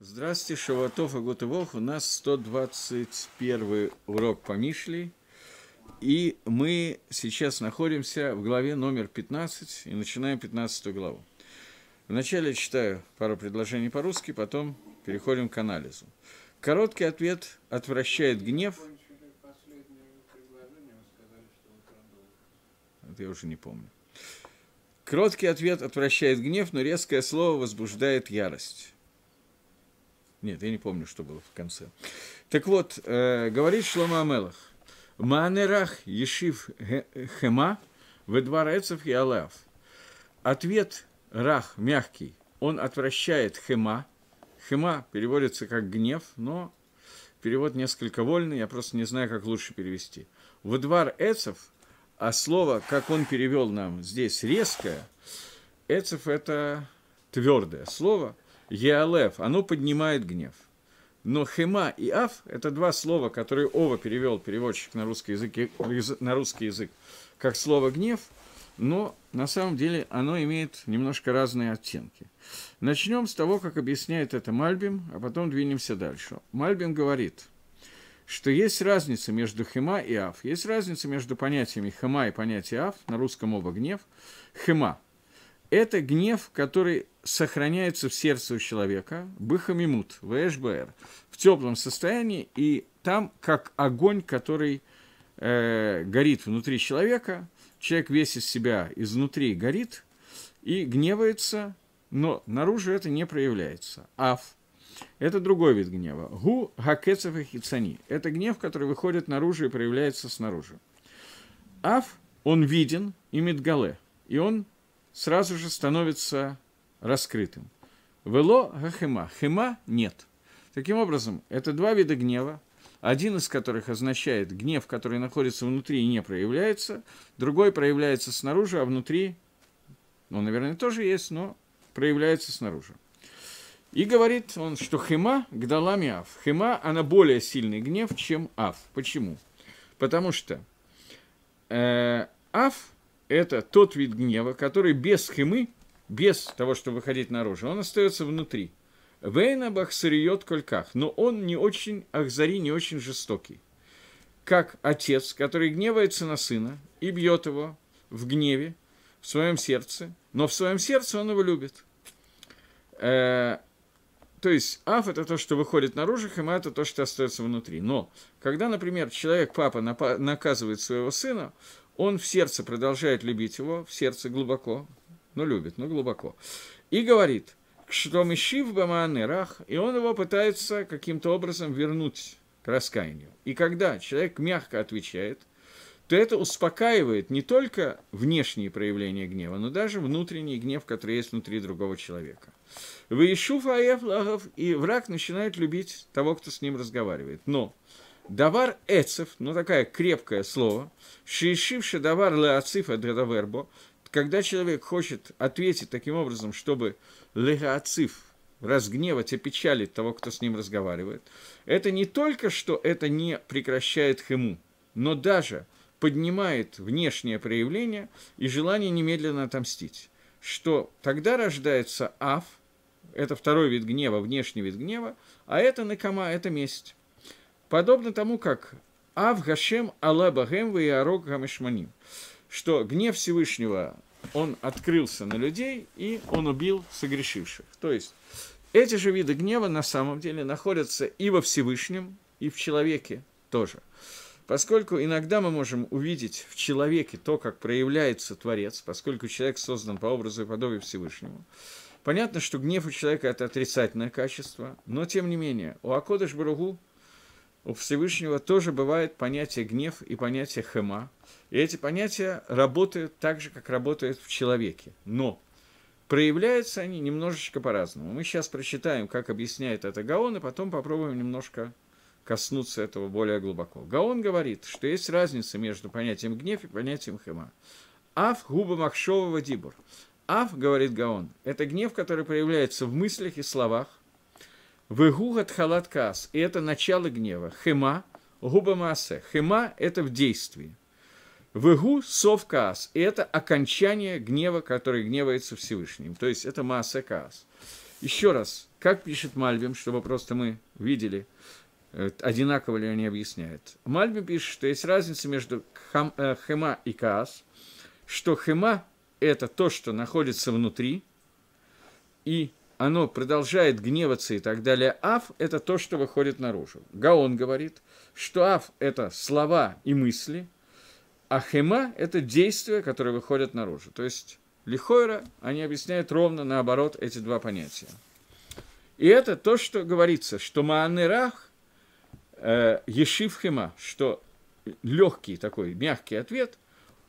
Здравствуйте, Шаватов и Гутывов. У нас 121 урок по Мишле. И мы сейчас находимся в главе номер 15 и начинаем 15 главу. Вначале читаю пару предложений по-русски, потом переходим к анализу. Короткий ответ отвращает гнев. Это я уже не помню. Короткий ответ отвращает гнев, но резкое слово возбуждает ярость. Нет, я не помню, что было в конце. Так вот, э, говорит Шлома Амелах. Маанерах Ешив Хема Ведварецев и Алеав. Ответ Рах мягкий. Он отвращает Хема. Хема переводится как гнев, но перевод несколько вольный, я просто не знаю, как лучше перевести. Ведвар Эцев, а слово, как он перевел нам здесь, резкое, Эцев – это твердое слово – Еалев, оно поднимает гнев. Но хема и аф – это два слова, которые Ова перевел переводчик на русский язык, на русский язык как слово «гнев», но на самом деле оно имеет немножко разные оттенки. Начнем с того, как объясняет это Мальбим, а потом двинемся дальше. Мальбим говорит, что есть разница между хема и аф. Есть разница между понятиями хема и понятием аф, на русском оба гнев. Хема это гнев, который сохраняется в сердце у человека, быхамимут, (ВШБР) в теплом состоянии, и там как огонь, который э, горит внутри человека, человек весь из себя изнутри горит и гневается, но наружу это не проявляется. Аф – это другой вид гнева. Гу, хакецев и хицани – это гнев, который выходит наружу и проявляется снаружи. Аф, он виден, и медгале, и он сразу же становится раскрытым. Вело гахема. Хема – нет. Таким образом, это два вида гнева, один из которых означает гнев, который находится внутри и не проявляется, другой проявляется снаружи, а внутри, ну, наверное, тоже есть, но проявляется снаружи. И говорит он, что хема гдала миав. Хема, она более сильный гнев, чем аф. Почему? Потому что э, аф это тот вид гнева, который без схемы, без того, чтобы выходить наружу, он остается внутри. Вейна бахсариот кольках, но он не очень, Ахзари не очень жестокий. Как отец, который гневается на сына и бьет его в гневе, в своем сердце, но в своем сердце он его любит. Э, то есть аф – это то, что выходит наружу, хема – это то, что остается внутри. Но когда, например, человек, папа, напа- наказывает своего сына, он в сердце продолжает любить его, в сердце глубоко, ну, любит, ну, глубоко. И говорит, что Мишив Бамаане Рах, и он его пытается каким-то образом вернуть к раскаянию. И когда человек мягко отвечает, то это успокаивает не только внешние проявления гнева, но даже внутренний гнев, который есть внутри другого человека. Вы ищу фаев лагов, и враг начинает любить того, кто с ним разговаривает. Но Давар эцев, ну такая крепкое слово, шишивши давар леоцифа дредавербо, когда человек хочет ответить таким образом, чтобы леоциф разгневать, опечалить того, кто с ним разговаривает, это не только, что это не прекращает хему, но даже поднимает внешнее проявление и желание немедленно отомстить, что тогда рождается аф, это второй вид гнева, внешний вид гнева, а это накама, это месть подобно тому, как «Ав Гашем Алла Багем Ваярок Гамешманим», что гнев Всевышнего, он открылся на людей, и он убил согрешивших. То есть эти же виды гнева на самом деле находятся и во Всевышнем, и в человеке тоже. Поскольку иногда мы можем увидеть в человеке то, как проявляется Творец, поскольку человек создан по образу и подобию Всевышнему, понятно, что гнев у человека – это отрицательное качество, но тем не менее у Акодыш Баругу у Всевышнего тоже бывает понятие гнев и понятие хема. И эти понятия работают так же, как работают в человеке. Но проявляются они немножечко по-разному. Мы сейчас прочитаем, как объясняет это Гаон, и потом попробуем немножко коснуться этого более глубоко. Гаон говорит, что есть разница между понятием гнев и понятием хема. Аф губа махшового дибур. Аф, говорит Гаон, это гнев, который проявляется в мыслях и словах, Выгугат халаткас, и это начало гнева. Хема, губа массе. Хема – это в действии. Выгу совкас, и это окончание гнева, который гневается Всевышним. То есть это масса каас. Еще раз, как пишет Мальбим, чтобы просто мы видели, э, одинаково ли они объясняют. Мальбим пишет, что есть разница между э, хема и каас, что хема – это то, что находится внутри, и оно продолжает гневаться и так далее, аф – это то, что выходит наружу. Гаон говорит, что аф – это слова и мысли, а хема – это действия, которые выходят наружу. То есть лихойра, они объясняют ровно наоборот эти два понятия. И это то, что говорится, что Маанерах э, Ешив Хема, что легкий такой, мягкий ответ,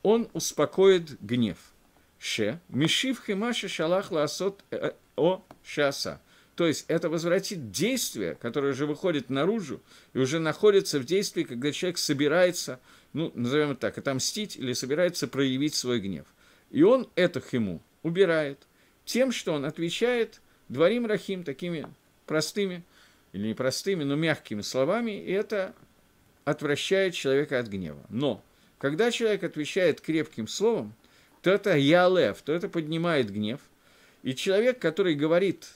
он успокоит гнев. Ше, Мишив Хема Шалах Ласот э, о шаса. То есть это возвратит действие, которое уже выходит наружу и уже находится в действии, когда человек собирается, ну, назовем это так, отомстить или собирается проявить свой гнев. И он это химу убирает тем, что он отвечает дворим рахим такими простыми, или непростыми, но мягкими словами, и это отвращает человека от гнева. Но когда человек отвечает крепким словом, то это ялев, то это поднимает гнев – и человек, который говорит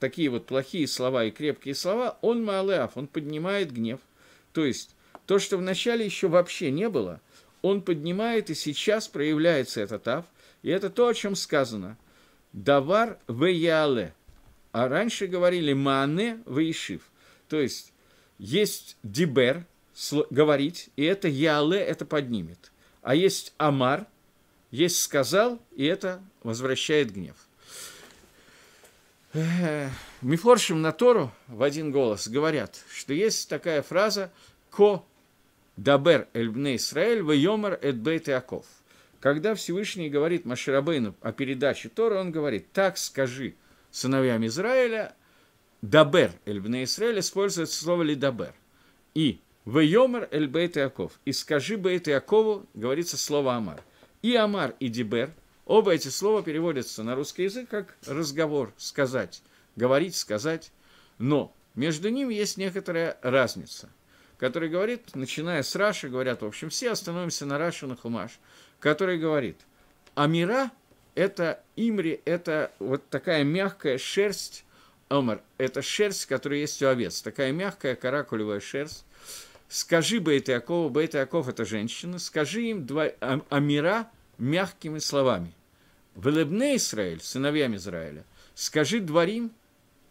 такие вот плохие слова и крепкие слова, он маалеав, он поднимает гнев. То есть то, что вначале еще вообще не было, он поднимает, и сейчас проявляется этот аф. И это то, о чем сказано. Давар веяле. А раньше говорили мане веишив. То есть есть дибер, говорить, и это яле, это поднимет. А есть амар – есть сказал, и это возвращает гнев. Мифоршим на Тору в один голос говорят, что есть такая фраза «Ко дабер эльбне Исраэль в йомар эдбейт Иаков». Когда Всевышний говорит Маширабейну о передаче Тора, он говорит «Так скажи сыновьям Израиля, дабер эльбне Исраэль» использует слово «лидабер». И «Вейомар эль бейт Иаков» и «Скажи бейт Иакову» говорится слово «Амар». И Амар, и Дибер, оба эти слова переводятся на русский язык как «разговор», «сказать», «говорить», «сказать». Но между ними есть некоторая разница, которая говорит, начиная с Раши, говорят, в общем, все остановимся на Раши, на Хумаш, который говорит, Амира – это имри, это вот такая мягкая шерсть, Омар – это шерсть, которая есть у овец, такая мягкая каракулевая шерсть, скажи бы Бейт бы Бейт Яков – это женщина, скажи им два, а, Амира мягкими словами. Велебне Израиль, сыновьям Израиля, скажи дворим,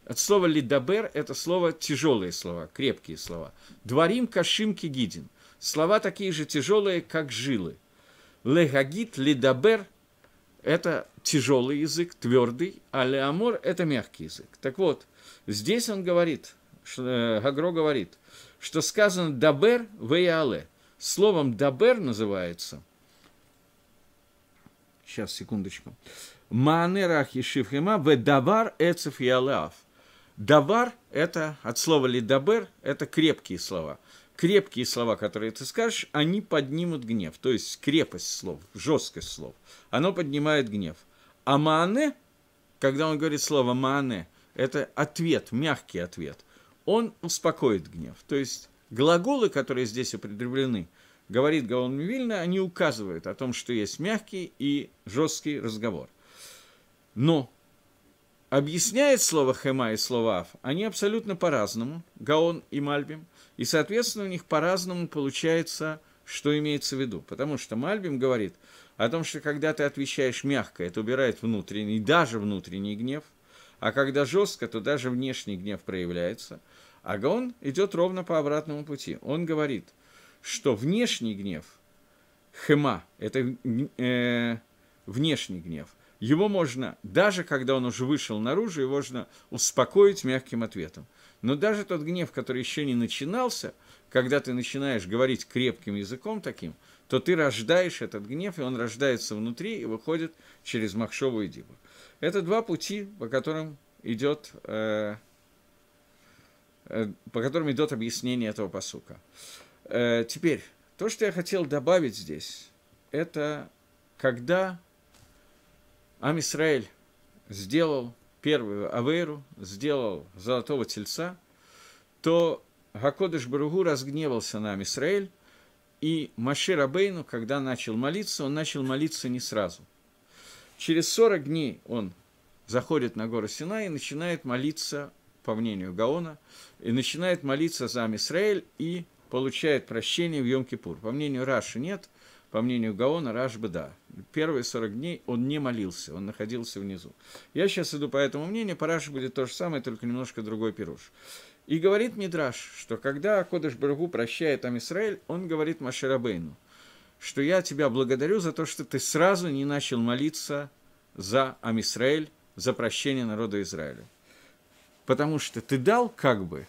от слова лидабер – это слово тяжелые слова, крепкие слова. Дворим кашим кигидин. Слова такие же тяжелые, как жилы. Легагит, лидабер – это тяжелый язык, твердый, а леамор – это мягкий язык. Так вот, здесь он говорит, э, Гагро говорит – что сказано «дабер веяле». Словом «дабер» называется, сейчас, секундочку, «маанерах ешифхема ведавар эцеф ялеав». «Давар» – это от слова «лидабер» – это крепкие слова. Крепкие слова, которые ты скажешь, они поднимут гнев, то есть крепость слов, жесткость слов. Оно поднимает гнев. А маане, когда он говорит слово маане, это ответ, мягкий ответ – он успокоит гнев. То есть глаголы, которые здесь употреблены, говорит Гаон Мивильна, они указывают о том, что есть мягкий и жесткий разговор. Но объясняет слово «хема» и слово «аф», они абсолютно по-разному, Гаон и Мальбим, и, соответственно, у них по-разному получается, что имеется в виду. Потому что Мальбим говорит о том, что когда ты отвечаешь мягко, это убирает внутренний, даже внутренний гнев – а когда жестко, то даже внешний гнев проявляется. А он идет ровно по обратному пути. Он говорит, что внешний гнев, хема, это э, внешний гнев, его можно, даже когда он уже вышел наружу, его можно успокоить мягким ответом. Но даже тот гнев, который еще не начинался, когда ты начинаешь говорить крепким языком таким, то ты рождаешь этот гнев, и он рождается внутри и выходит через Махшову и Дибу. Это два пути, по которым идет, э, э, по которым идет объяснение этого посука. Э, теперь, то, что я хотел добавить здесь, это когда Амисраэль сделал первую Аверу, сделал золотого тельца, то Гакодыш Баругу разгневался на Амисраэль, и Машир Абейну, когда начал молиться, он начал молиться не сразу – Через 40 дней он заходит на гору Сина и начинает молиться, по мнению Гаона, и начинает молиться за Амисраэль и получает прощение в Йом-Кипур. По мнению Раши нет, по мнению Гаона, Рашбы да. Первые 40 дней он не молился, он находился внизу. Я сейчас иду по этому мнению, по Раши будет то же самое, только немножко другой пируш. И говорит Мидраш, что когда Кодыш Баргу прощает Амисраэль, он говорит Маширабейну – что я тебя благодарю за то, что ты сразу не начал молиться за Амисраэль, за прощение народа Израиля. Потому что ты дал как бы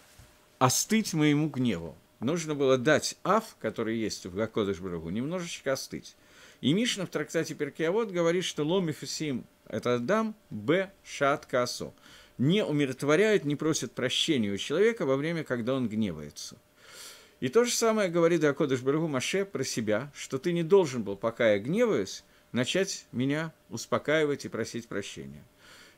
остыть моему гневу. Нужно было дать Аф, который есть в Гакодыш Брагу, немножечко остыть. И Мишна в трактате Перкиавод говорит, что ломи фасим – это Адам, б – шат касу. Не умиротворяет, не просит прощения у человека во время, когда он гневается – и то же самое говорит Акодыш Барагу Маше про себя, что ты не должен был, пока я гневаюсь, начать меня успокаивать и просить прощения.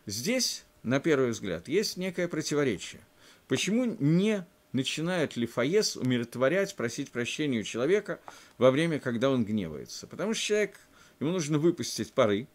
Здесь, на первый взгляд, есть некое противоречие. Почему не начинает ли Фаес умиротворять, просить прощения у человека во время, когда он гневается? Потому что человек, ему нужно выпустить пары,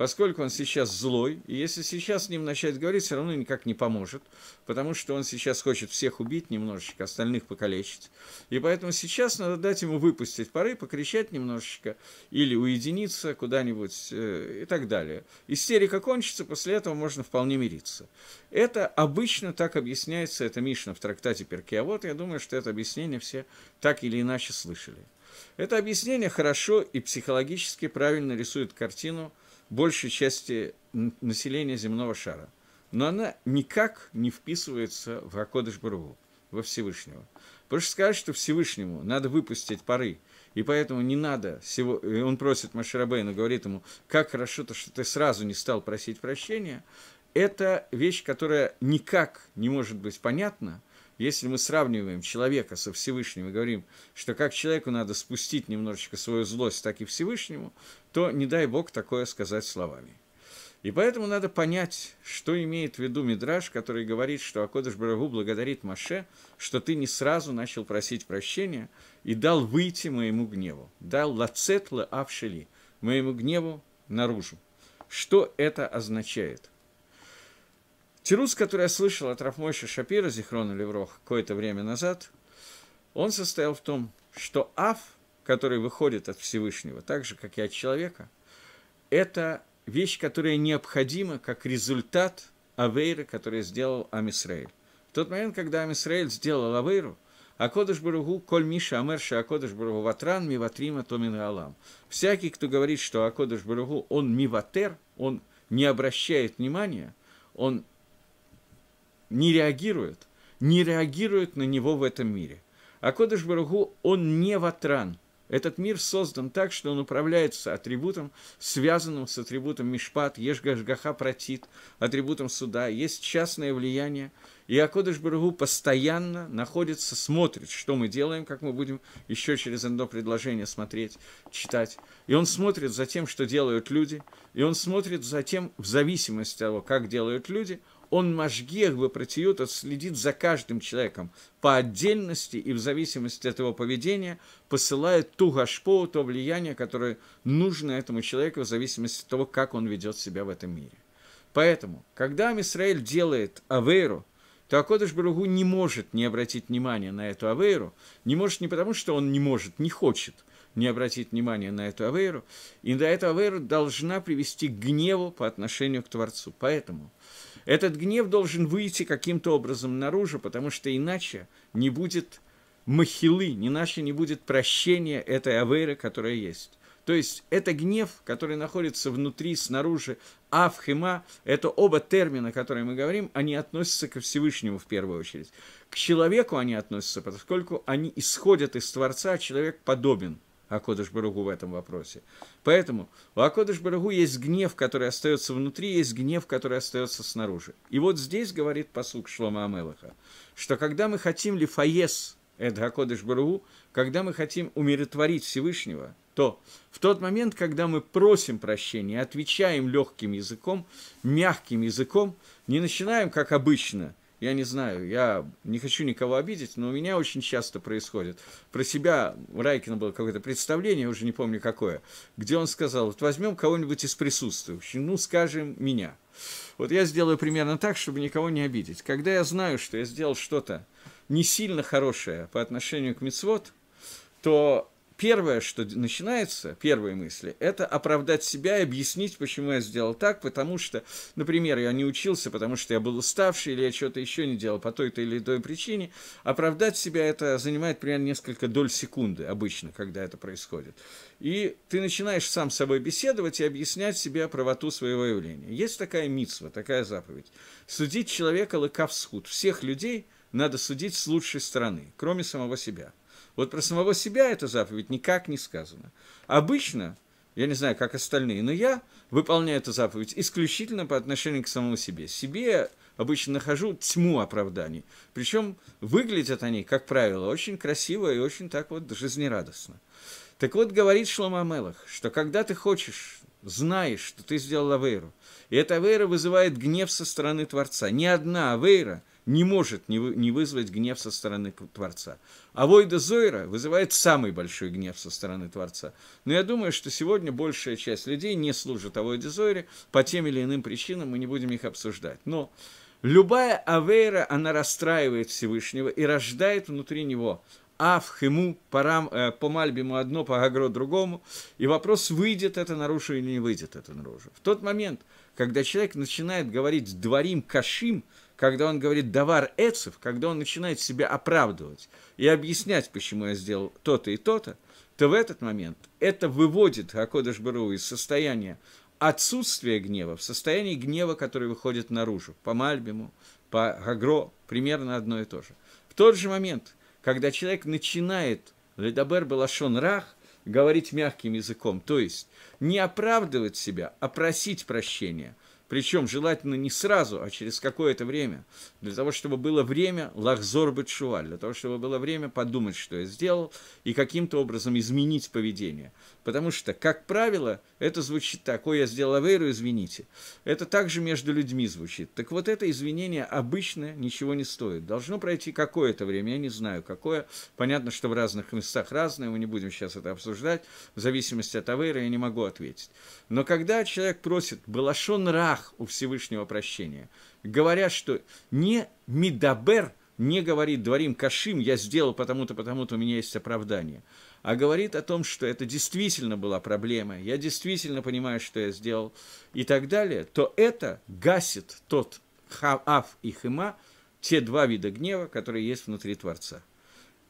поскольку он сейчас злой, и если сейчас с ним начать говорить, все равно никак не поможет, потому что он сейчас хочет всех убить немножечко, остальных покалечить. И поэтому сейчас надо дать ему выпустить пары, покричать немножечко, или уединиться куда-нибудь э, и так далее. Истерика кончится, после этого можно вполне мириться. Это обычно так объясняется, это Мишна в трактате Перки. А вот я думаю, что это объяснение все так или иначе слышали. Это объяснение хорошо и психологически правильно рисует картину – большей части населения земного шара. Но она никак не вписывается в Акодыш Баругу, во Всевышнего. Просто сказать, что Всевышнему надо выпустить пары, и поэтому не надо всего... И он просит Машарабейну, говорит ему, как хорошо-то, что ты сразу не стал просить прощения, это вещь, которая никак не может быть понятна – если мы сравниваем человека со Всевышним и говорим, что как человеку надо спустить немножечко свою злость, так и Всевышнему, то не дай Бог такое сказать словами. И поэтому надо понять, что имеет в виду Мидраж, который говорит, что Акодыш Барагу благодарит Маше, что ты не сразу начал просить прощения и дал выйти моему гневу, дал лацетла авшели, моему гневу наружу. Что это означает? Тирус, который я слышал от Рафмойша Шапира, Зихрона Леврох, какое-то время назад, он состоял в том, что Аф, который выходит от Всевышнего, так же, как и от человека, это вещь, которая необходима как результат Авейра, который сделал Амисраиль. В тот момент, когда Амисраиль сделал Авейру, Акодыш Баругу, Коль Миша Амерша Акодыш Баругу Ватран, Миватрима Томин Алам. Всякий, кто говорит, что Акодыш Баругу, он Миватер, он не обращает внимания, он не реагирует, не реагирует на него в этом мире. А Кодыш Барагу, он не ватран. Этот мир создан так, что он управляется атрибутом, связанным с атрибутом Мишпат, Ешгашгаха Протит, атрибутом суда. Есть частное влияние. И Акодыш Барагу постоянно находится, смотрит, что мы делаем, как мы будем еще через одно предложение смотреть, читать. И он смотрит за тем, что делают люди, и он смотрит за тем, в зависимости от того, как делают люди, он Машгех Бапратиюта следит за каждым человеком по отдельности и в зависимости от его поведения посылает ту гашпо, то влияние, которое нужно этому человеку в зависимости от того, как он ведет себя в этом мире. Поэтому, когда Амисраэль делает Аверу, то Акодыш Баругу не может не обратить внимания на эту Авейру, не может не потому, что он не может, не хочет не обратить внимания на эту аверу, и на эту аверу должна привести к гневу по отношению к Творцу. Поэтому – этот гнев должен выйти каким-то образом наружу, потому что иначе не будет махилы, иначе не будет прощения этой аверы, которая есть. То есть это гнев, который находится внутри, снаружи, афхима. это оба термина, которые мы говорим, они относятся ко Всевышнему в первую очередь. К человеку они относятся, поскольку они исходят из Творца, а человек подобен – Акодыш Барагу в этом вопросе. Поэтому у Акодыш Барагу есть гнев, который остается внутри, есть гнев, который остается снаружи. И вот здесь говорит посук Шлома Амелаха, что когда мы хотим лифаес это Акодыш Барагу, когда мы хотим умиротворить Всевышнего, то в тот момент, когда мы просим прощения, отвечаем легким языком, мягким языком, не начинаем, как обычно – я не знаю, я не хочу никого обидеть, но у меня очень часто происходит. Про себя у Райкина было какое-то представление, уже не помню какое, где он сказал, вот возьмем кого-нибудь из присутствующих, ну, скажем, меня. Вот я сделаю примерно так, чтобы никого не обидеть. Когда я знаю, что я сделал что-то не сильно хорошее по отношению к мицвод, то первое, что начинается, первые мысли, это оправдать себя и объяснить, почему я сделал так, потому что, например, я не учился, потому что я был уставший, или я что-то еще не делал по той-то или той причине. Оправдать себя это занимает примерно несколько доль секунды обычно, когда это происходит. И ты начинаешь сам с собой беседовать и объяснять себе правоту своего явления. Есть такая митва, такая заповедь. Судить человека лыкав всуд. Всех людей надо судить с лучшей стороны, кроме самого себя – вот про самого себя эта заповедь никак не сказана. Обычно, я не знаю, как остальные, но я выполняю эту заповедь исключительно по отношению к самому себе. Себе обычно нахожу тьму оправданий. Причем выглядят они, как правило, очень красиво и очень так вот жизнерадостно. Так вот, говорит Шлома Мелах, что когда ты хочешь, знаешь, что ты сделал Авейру, и эта Авейра вызывает гнев со стороны Творца. Ни одна Авейра не может не, вы, не вызвать гнев со стороны Творца. А Войда Зойра вызывает самый большой гнев со стороны Творца. Но я думаю, что сегодня большая часть людей не служит Авойде Зойре по тем или иным причинам, мы не будем их обсуждать. Но любая Авейра, она расстраивает Всевышнего и рождает внутри него Ав, Хему, Парам, э, по Мальбиму одно, по Агро другому. И вопрос, выйдет это наружу или не выйдет это наружу. В тот момент, когда человек начинает говорить «дворим кашим», когда он говорит «давар эцев», когда он начинает себя оправдывать и объяснять, почему я сделал то-то и то-то, то в этот момент это выводит Акодыш Бару из состояния отсутствия гнева в состояние гнева, который выходит наружу, по Мальбиму, по Гагро, примерно одно и то же. В тот же момент, когда человек начинает Ледабер Балашон Рах, говорить мягким языком, то есть не оправдывать себя, а просить прощения, причем желательно не сразу, а через какое-то время. Для того, чтобы было время лахзор бетшува, для того, чтобы было время подумать, что я сделал, и каким-то образом изменить поведение. Потому что, как правило, это звучит так, ой, я сделал аверу, извините. Это также между людьми звучит. Так вот это извинение обычно ничего не стоит. Должно пройти какое-то время, я не знаю какое. Понятно, что в разных местах разное, мы не будем сейчас это обсуждать. В зависимости от авейра я не могу ответить. Но когда человек просит «балашон рах», страх у Всевышнего прощения. Говорят, что не Мидабер не говорит «Дворим Кашим, я сделал потому-то, потому-то, у меня есть оправдание», а говорит о том, что это действительно была проблема, я действительно понимаю, что я сделал, и так далее, то это гасит тот хав и хима, те два вида гнева, которые есть внутри Творца.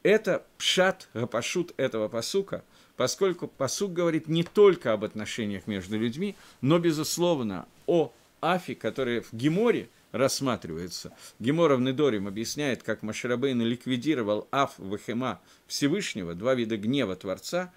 Это пшат, гапашут этого посука, поскольку посук говорит не только об отношениях между людьми, но, безусловно, о Афи, который в Геморе рассматривается. Геморов Недорим объясняет, как Маширабейн ликвидировал Аф Вахема Всевышнего, два вида гнева Творца,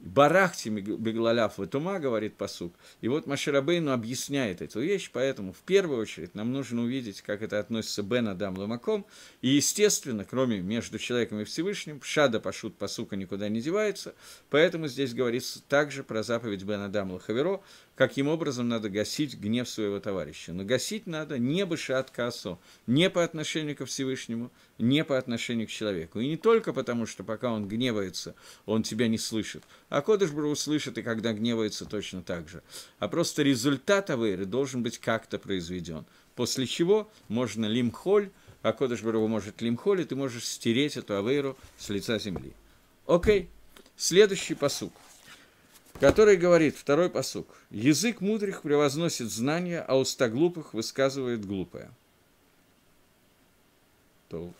Барахти Беглаляв Ватума, говорит посук. И вот Маширабейну объясняет эту вещь, поэтому в первую очередь нам нужно увидеть, как это относится Бен Адам Ламаком. И, естественно, кроме между человеком и Всевышним, Шада Пашут посука никуда не девается, поэтому здесь говорится также про заповедь Бен Адам Лахаверо, каким образом надо гасить гнев своего товарища. Но ну, гасить надо не бышат кассу, не по отношению ко Всевышнему, не по отношению к человеку. И не только потому, что пока он гневается, он тебя не слышит, а Кодышбру услышит, и когда гневается, точно так же. А просто результат Авейры должен быть как-то произведен. После чего можно лимхоль, а Кодышбру может лимхоль, и ты можешь стереть эту Авейру с лица земли. Окей, следующий посук – который говорит, второй посук, «Язык мудрых превозносит знания, а уста глупых высказывает глупое». То.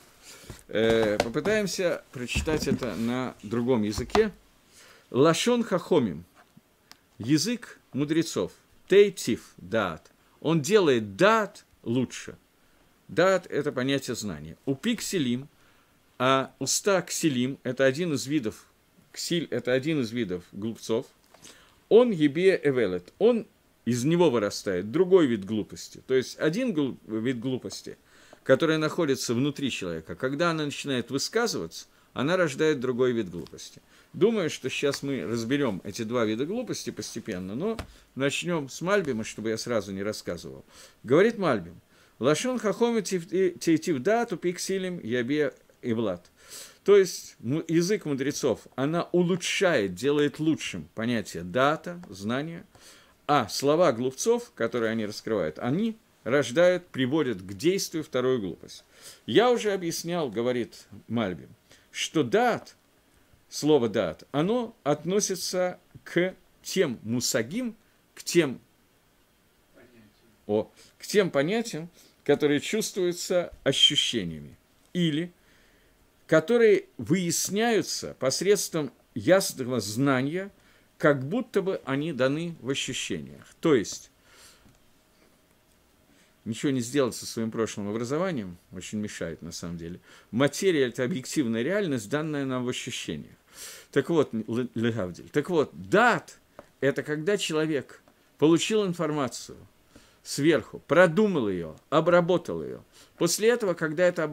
Э, попытаемся прочитать это на другом языке. Лашон хахомим. Язык мудрецов. Тейтив, дат. Он делает дат лучше. Дат – это понятие знания. Упи кселим, а уста кселим – это один из видов, ксиль – это один из видов глупцов – он ебе эвелет, он из него вырастает другой вид глупости. То есть один глуп, вид глупости, которая находится внутри человека, когда она начинает высказываться, она рождает другой вид глупости. Думаю, что сейчас мы разберем эти два вида глупости постепенно, но начнем с Мальбима, чтобы я сразу не рассказывал. Говорит Мальбим, «Лашон хахоми тейтив дату пиксилим ябе и влад». То есть язык мудрецов, она улучшает, делает лучшим понятие дата, знания, а слова глупцов, которые они раскрывают, они рождают, приводят к действию вторую глупость. Я уже объяснял, говорит Мальби, что дат, слово дат, оно относится к тем мусагим, к тем, понятиям. о, к тем понятиям, которые чувствуются ощущениями или – которые выясняются посредством ясного знания, как будто бы они даны в ощущениях. То есть, ничего не сделать со своим прошлым образованием, очень мешает на самом деле. Материя – это объективная реальность, данная нам в ощущениях. Так вот, Легавдиль. так вот, дат – это когда человек получил информацию – сверху, продумал ее, обработал ее. После этого, когда эта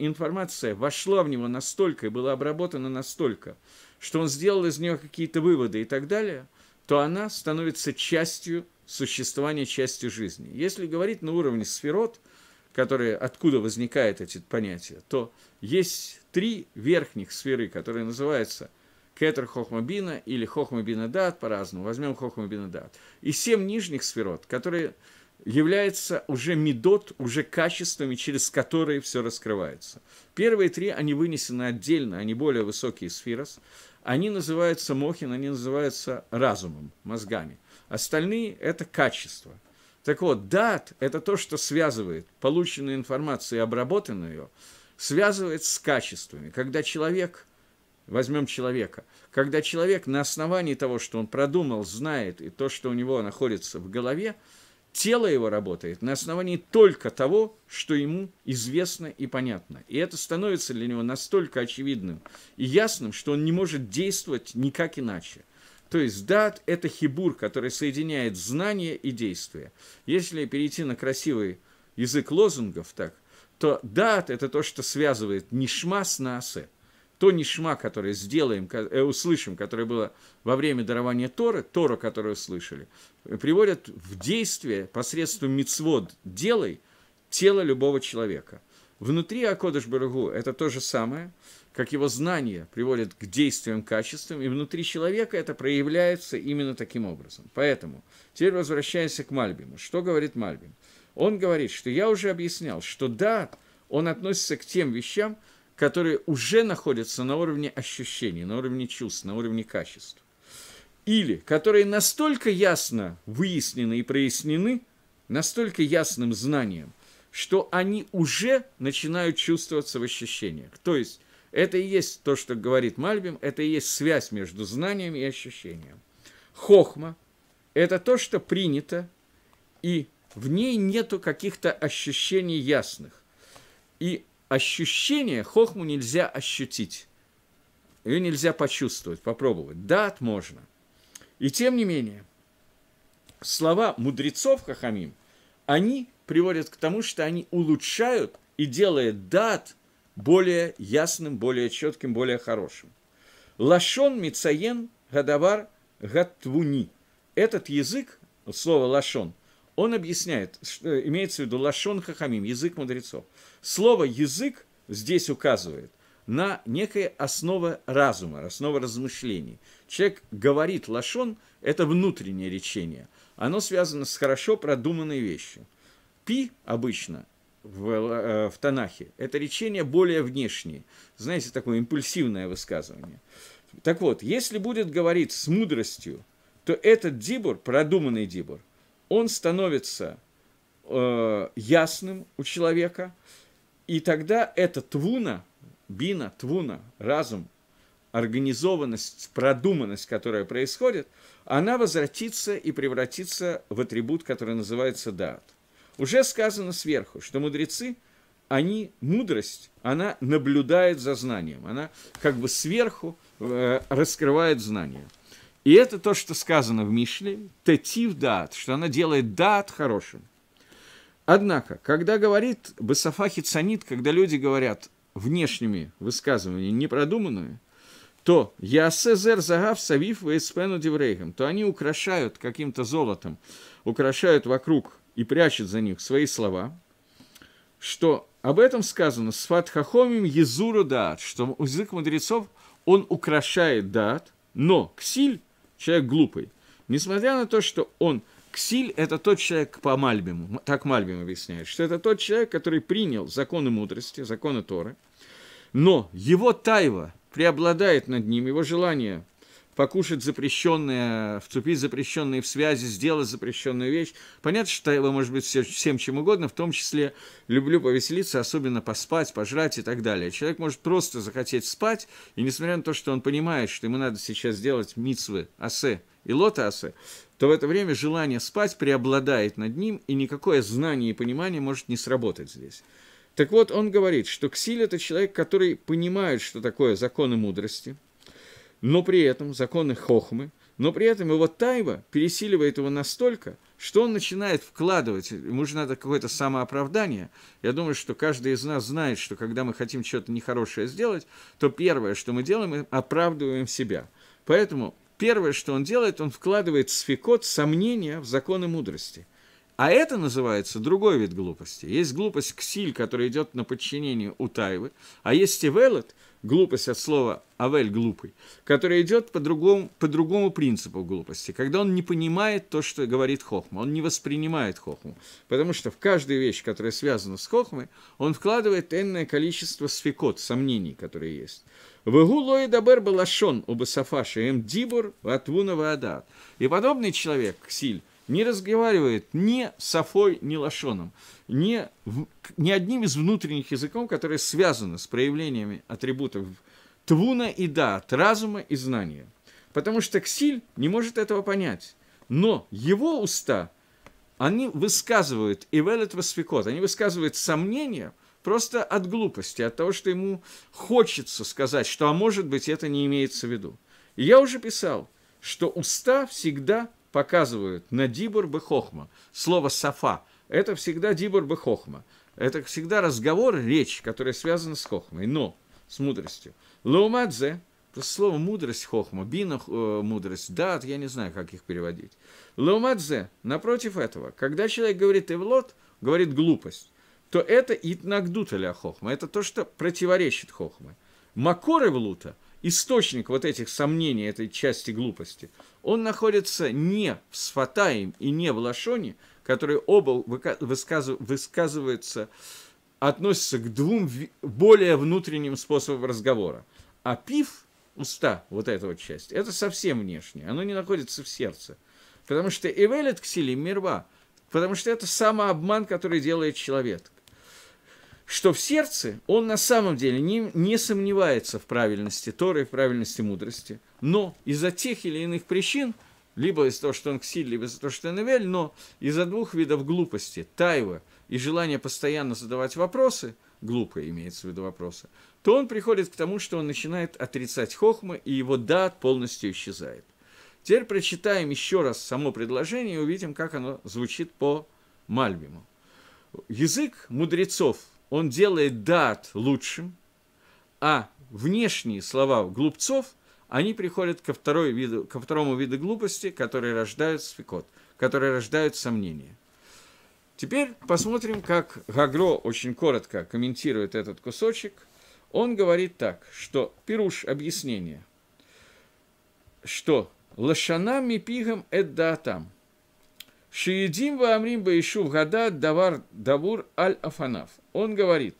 информация вошла в него настолько и была обработана настолько, что он сделал из нее какие-то выводы и так далее, то она становится частью существования, частью жизни. Если говорить на уровне сферот, которые, откуда возникают эти понятия, то есть три верхних сферы, которые называются Кетер Хохмабина или Хохмабина Дат по-разному, возьмем Хохмабина Дат, и семь нижних сферот, которые является уже медот, уже качествами, через которые все раскрывается. Первые три, они вынесены отдельно, они более высокие сферос. Они называются мохин, они называются разумом, мозгами. Остальные – это качество. Так вот, дат – это то, что связывает полученную информацию и обработанную ее, связывает с качествами. Когда человек – Возьмем человека. Когда человек на основании того, что он продумал, знает, и то, что у него находится в голове, Тело его работает на основании только того, что ему известно и понятно. И это становится для него настолько очевидным и ясным, что он не может действовать никак иначе. То есть дат – это хибур, который соединяет знание и действие. Если перейти на красивый язык лозунгов так, то дат – это то, что связывает нишма с наасе – то нишма, которое сделаем, э, услышим, которое было во время дарования Торы, Тора, которую услышали, приводят в действие посредством мицвод «делай» тело любого человека. Внутри Акодыш Барагу это то же самое, как его знание приводит к действиям, качествам, и внутри человека это проявляется именно таким образом. Поэтому теперь возвращаемся к Мальбиму. Что говорит Мальбим? Он говорит, что я уже объяснял, что да, он относится к тем вещам, которые уже находятся на уровне ощущений, на уровне чувств, на уровне качеств. Или которые настолько ясно выяснены и прояснены, настолько ясным знанием, что они уже начинают чувствоваться в ощущениях. То есть это и есть то, что говорит Мальбим, это и есть связь между знанием и ощущением. Хохма – это то, что принято, и в ней нету каких-то ощущений ясных. И ощущение, хохму нельзя ощутить. Ее нельзя почувствовать, попробовать. Дат можно. И тем не менее, слова мудрецов Хахамим, они приводят к тому, что они улучшают и делают дат более ясным, более четким, более хорошим. Лашон Мицаен Гадавар Гатвуни. Этот язык, слово лашон, он объясняет, что, э, имеется в виду лашон хахамим, язык мудрецов. Слово «язык» здесь указывает на некая основа разума, основа размышлений. Человек говорит лашон – это внутреннее речение. Оно связано с хорошо продуманной вещью. Пи обычно в, э, в Танахе – это речение более внешнее. Знаете, такое импульсивное высказывание. Так вот, если будет говорить с мудростью, то этот дибур, продуманный дибур, он становится э, ясным у человека, и тогда эта твуна, бина, твуна, разум, организованность, продуманность, которая происходит, она возвратится и превратится в атрибут, который называется дат. Уже сказано сверху, что мудрецы, они, мудрость, она наблюдает за знанием, она как бы сверху э, раскрывает знание – и это то, что сказано в Мишле, тетив дат, что она делает дат хорошим. Однако, когда говорит Басафахи Цанит, когда люди говорят внешними высказываниями непродуманными, то «Ясезер загав савив веспену деврейхам», то они украшают каким-то золотом, украшают вокруг и прячут за них свои слова, что об этом сказано с хахомим езуру дат», что язык мудрецов, он украшает дат, но ксиль человек глупый. Несмотря на то, что он Ксиль – это тот человек по Мальбиму, так Мальбим объясняет, что это тот человек, который принял законы мудрости, законы Торы, но его тайва преобладает над ним, его желание покушать запрещенное, вступить запрещенные в связи, сделать запрещенную вещь. Понятно, что его может быть, все, всем чем угодно, в том числе люблю повеселиться, особенно поспать, пожрать и так далее. Человек может просто захотеть спать, и несмотря на то, что он понимает, что ему надо сейчас сделать мицвы, асе и лота асе, то в это время желание спать преобладает над ним, и никакое знание и понимание может не сработать здесь. Так вот, он говорит, что ксиль – это человек, который понимает, что такое законы мудрости – но при этом законы хохмы, но при этом его тайва пересиливает его настолько, что он начинает вкладывать, ему же надо какое-то самооправдание. Я думаю, что каждый из нас знает, что когда мы хотим что-то нехорошее сделать, то первое, что мы делаем, мы оправдываем себя. Поэтому первое, что он делает, он вкладывает свекот, сомнения в законы мудрости. А это называется другой вид глупости. Есть глупость ксиль, которая идет на подчинение у Тайвы, а есть тивелот – глупость от слова «авель» – глупый, который идет по другому, по другому принципу глупости, когда он не понимает то, что говорит Хохма, он не воспринимает Хохму, потому что в каждую вещь, которая связана с Хохмой, он вкладывает энное количество свекот сомнений, которые есть. «Вегулой дабер балашон оба сафаши эм дибур ватвуна ваадат». И подобный человек, Ксиль, не разговаривает ни софой, ни лошоном, ни, ни одним из внутренних языков, которые связаны с проявлениями атрибутов твуна и да, от разума и знания. Потому что Ксиль не может этого понять. Но его уста, они высказывают и Ивелет Васфикот, они высказывают сомнения просто от глупости, от того, что ему хочется сказать, что, а может быть, это не имеется в виду. И я уже писал, что уста всегда показывают на дибур бы хохма. Слово «сафа» – это всегда дибур бы хохма. Это всегда разговор, речь, которая связана с хохмой, но с мудростью. Лаумадзе Просто слово мудрость хохма, бина э, мудрость, дат, я не знаю, как их переводить. Лаумадзе, напротив этого, когда человек говорит эвлот, говорит глупость, то это итнагдута ля хохма, это то, что противоречит хохме. Макор эвлута – источник вот этих сомнений, этой части глупости, он находится не в Сфатаим и не в Лашоне, которые оба высказываются, относятся к двум более внутренним способам разговора. А пив, уста, вот эта вот часть, это совсем внешнее, оно не находится в сердце. Потому что Эвелет Ксилим Мирва, потому что это самообман, который делает человек что в сердце он на самом деле не, не сомневается в правильности Торы в правильности мудрости, но из-за тех или иных причин, либо из-за того, что он ксиль, либо из-за того, что он эвель, но из-за двух видов глупости, тайва и желания постоянно задавать вопросы, глупо имеется в виду вопросы, то он приходит к тому, что он начинает отрицать хохмы, и его дат полностью исчезает. Теперь прочитаем еще раз само предложение и увидим, как оно звучит по Мальбиму. Язык мудрецов – он делает дат лучшим, а внешние слова глупцов, они приходят ко, второй виду, ко второму виду глупости, которые рождают свекот, которые рождают сомнения. Теперь посмотрим, как Гагро очень коротко комментирует этот кусочек. Он говорит так, что Пируш объяснение, что «Лашанам мипигам эддаатам» Шиедим ваамрим баишув года давар давур аль афанав он говорит,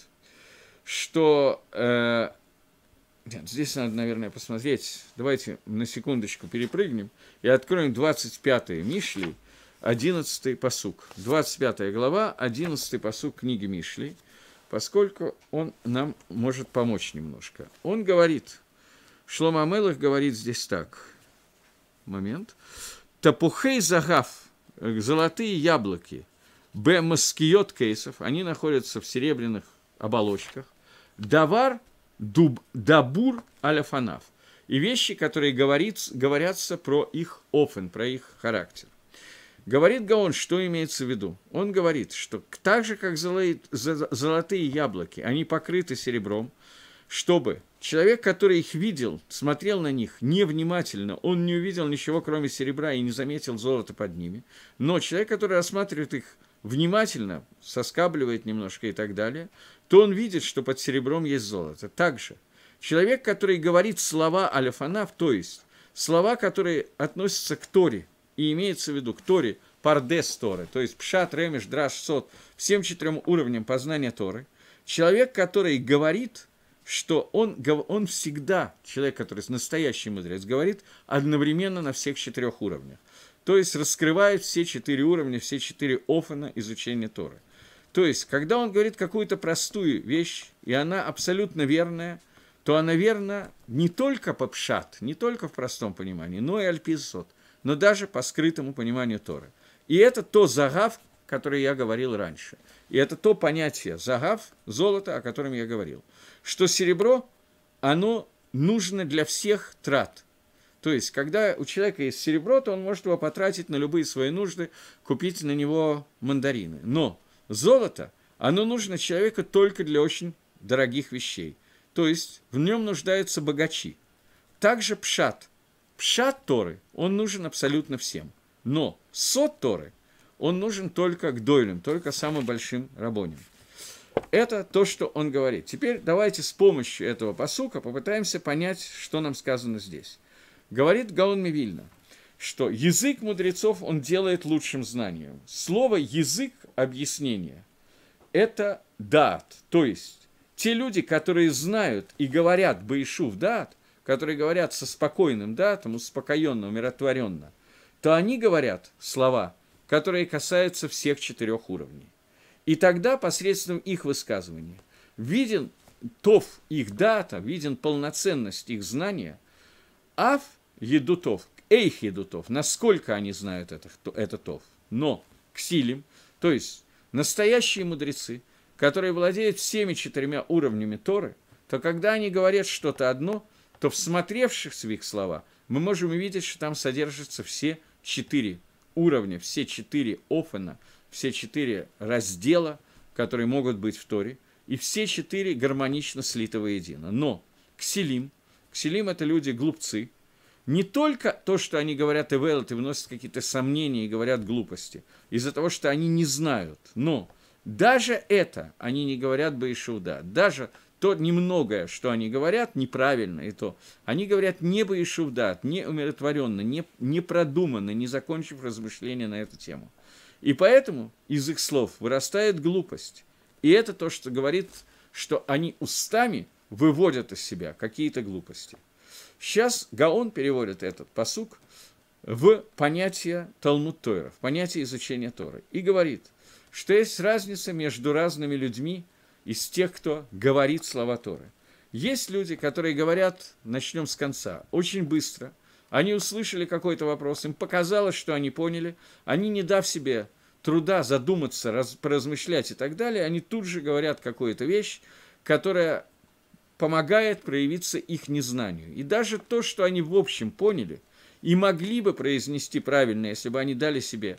что... Э, нет, здесь надо, наверное, посмотреть. Давайте на секундочку перепрыгнем и откроем 25-е Мишли, 11-й посук. 25 глава, 11-й посук книги Мишли, поскольку он нам может помочь немножко. Он говорит, Шлома Мелах говорит здесь так. Момент. Тапухей загав, э, золотые яблоки – Б. Маскиот кейсов, они находятся в серебряных оболочках. Давар, дуб, дабур, аляфанав. И вещи, которые говорит, говорятся про их офен, про их характер. Говорит Гаон, что имеется в виду? Он говорит, что так же, как золотые яблоки, они покрыты серебром, чтобы человек, который их видел, смотрел на них невнимательно, он не увидел ничего, кроме серебра, и не заметил золота под ними. Но человек, который рассматривает их внимательно соскабливает немножко и так далее, то он видит, что под серебром есть золото. Также человек, который говорит слова аляфанав, то есть слова, которые относятся к Торе, и имеется в виду к Торе, пардес Торы, то есть пшат, ремеш, драш, сот, всем четырем уровням познания Торы, человек, который говорит, что он, он всегда, человек, который настоящий мудрец, говорит одновременно на всех четырех уровнях. То есть раскрывает все четыре уровня, все четыре офана изучения Торы. То есть, когда он говорит какую-то простую вещь, и она абсолютно верная, то она верна не только по пшат, не только в простом понимании, но и альпизот, но даже по скрытому пониманию Торы. И это то загав, который я говорил раньше. И это то понятие загав, золото, о котором я говорил. Что серебро, оно нужно для всех трат – то есть, когда у человека есть серебро, то он может его потратить на любые свои нужды, купить на него мандарины. Но золото, оно нужно человеку только для очень дорогих вещей. То есть, в нем нуждаются богачи. Также пшат. Пшат Торы, он нужен абсолютно всем. Но сот Торы, он нужен только к дойлям, только самым большим рабоням. Это то, что он говорит. Теперь давайте с помощью этого посука попытаемся понять, что нам сказано здесь. Говорит Гаон Мивильна, что язык мудрецов он делает лучшим знанием. Слово «язык» – объяснение. Это дат, то есть те люди, которые знают и говорят Баишув дат, которые говорят со спокойным датом, успокоенно, умиротворенно, то они говорят слова, которые касаются всех четырех уровней. И тогда посредством их высказывания виден тов их дата, виден полноценность их знания, аф – едутов, эйх едутов, насколько они знают это, это тов. Но ксилим, то есть настоящие мудрецы, которые владеют всеми четырьмя уровнями Торы, то когда они говорят что-то одно, то всмотревшихся в их слова, мы можем увидеть, что там содержатся все четыре уровня, все четыре офена, все четыре раздела, которые могут быть в Торе, и все четыре гармонично слиты воедино. Но ксилим, ксилим это люди глупцы, не только то, что они говорят и велот, и вносят какие-то сомнения и говорят глупости, из-за того, что они не знают, но даже это они не говорят бы Баишуда, даже то немногое, что они говорят, неправильно и то, они говорят не бы Баишудат, не умиротворенно, не, не продуманно, не закончив размышления на эту тему. И поэтому из их слов вырастает глупость. И это то, что говорит, что они устами выводят из себя какие-то глупости. Сейчас Гаон переводит этот посук в понятие Талмуд Тойра, в понятие изучения Торы, и говорит, что есть разница между разными людьми из тех, кто говорит слова Торы. Есть люди, которые говорят, начнем с конца, очень быстро. Они услышали какой-то вопрос, им показалось, что они поняли. Они, не дав себе труда задуматься, раз, поразмышлять и так далее, они тут же говорят какую-то вещь, которая помогает проявиться их незнанию. И даже то, что они в общем поняли и могли бы произнести правильно, если бы они дали себе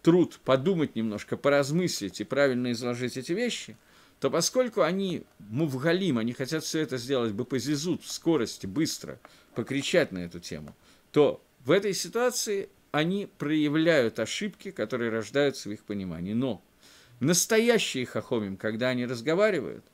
труд подумать немножко, поразмыслить и правильно изложить эти вещи, то поскольку они мувгалим, они хотят все это сделать бы позизут в скорости, быстро, покричать на эту тему, то в этой ситуации они проявляют ошибки, которые рождаются в их понимании. Но настоящие хохомим, когда они разговаривают,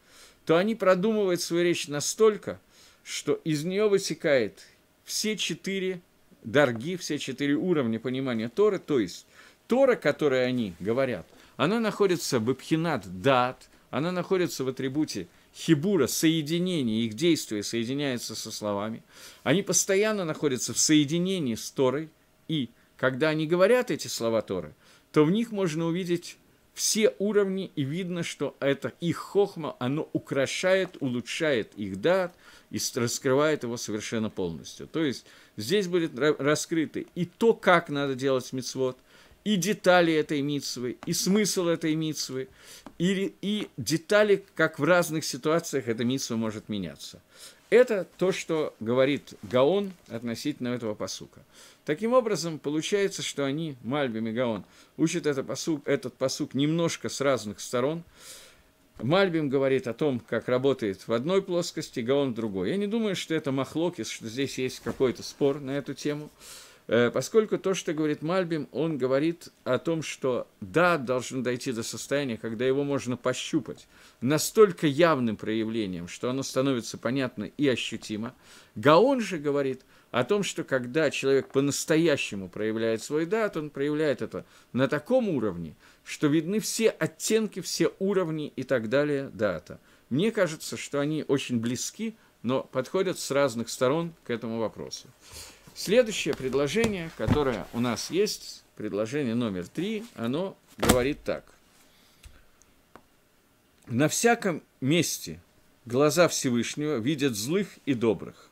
то они продумывают свою речь настолько, что из нее высекает все четыре дарги, все четыре уровня понимания Торы, то есть Тора, которой они говорят, она находится в Эбхинат Дат, она находится в атрибуте хибура, соединение, их действие соединяется со словами. Они постоянно находятся в соединении с Торой, и когда они говорят эти слова Торы, то в них можно увидеть все уровни, и видно, что это их хохма, оно украшает, улучшает их дат и раскрывает его совершенно полностью. То есть здесь будет раскрыты и то, как надо делать мицвод, и детали этой митсвы, и смысл этой митсвы, и, и детали, как в разных ситуациях эта митсва может меняться. Это то, что говорит Гаон относительно этого посука. Таким образом, получается, что они, Мальбим и Гаон, учат этот посук, этот посук немножко с разных сторон. Мальбим говорит о том, как работает в одной плоскости, Гаон в другой. Я не думаю, что это махлокис, что здесь есть какой-то спор на эту тему. Э, поскольку то, что говорит Мальбим, он говорит о том, что да, должен дойти до состояния, когда его можно пощупать настолько явным проявлением, что оно становится понятно и ощутимо. Гаон же говорит о том, что когда человек по-настоящему проявляет свой дат, он проявляет это на таком уровне, что видны все оттенки, все уровни и так далее дата. Мне кажется, что они очень близки, но подходят с разных сторон к этому вопросу. Следующее предложение, которое у нас есть, предложение номер три, оно говорит так. На всяком месте глаза Всевышнего видят злых и добрых.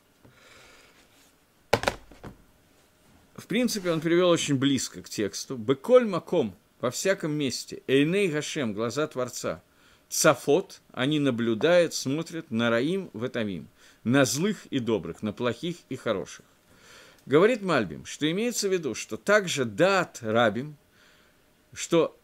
В принципе, он привел очень близко к тексту. «Беколь маком» – во всяком месте, «Эйней Гашем» – глаза Творца, «Цафот» – они наблюдают, смотрят на Раим в Этамим, на злых и добрых, на плохих и хороших. Говорит Мальбим, что имеется в виду, что также дат рабим, что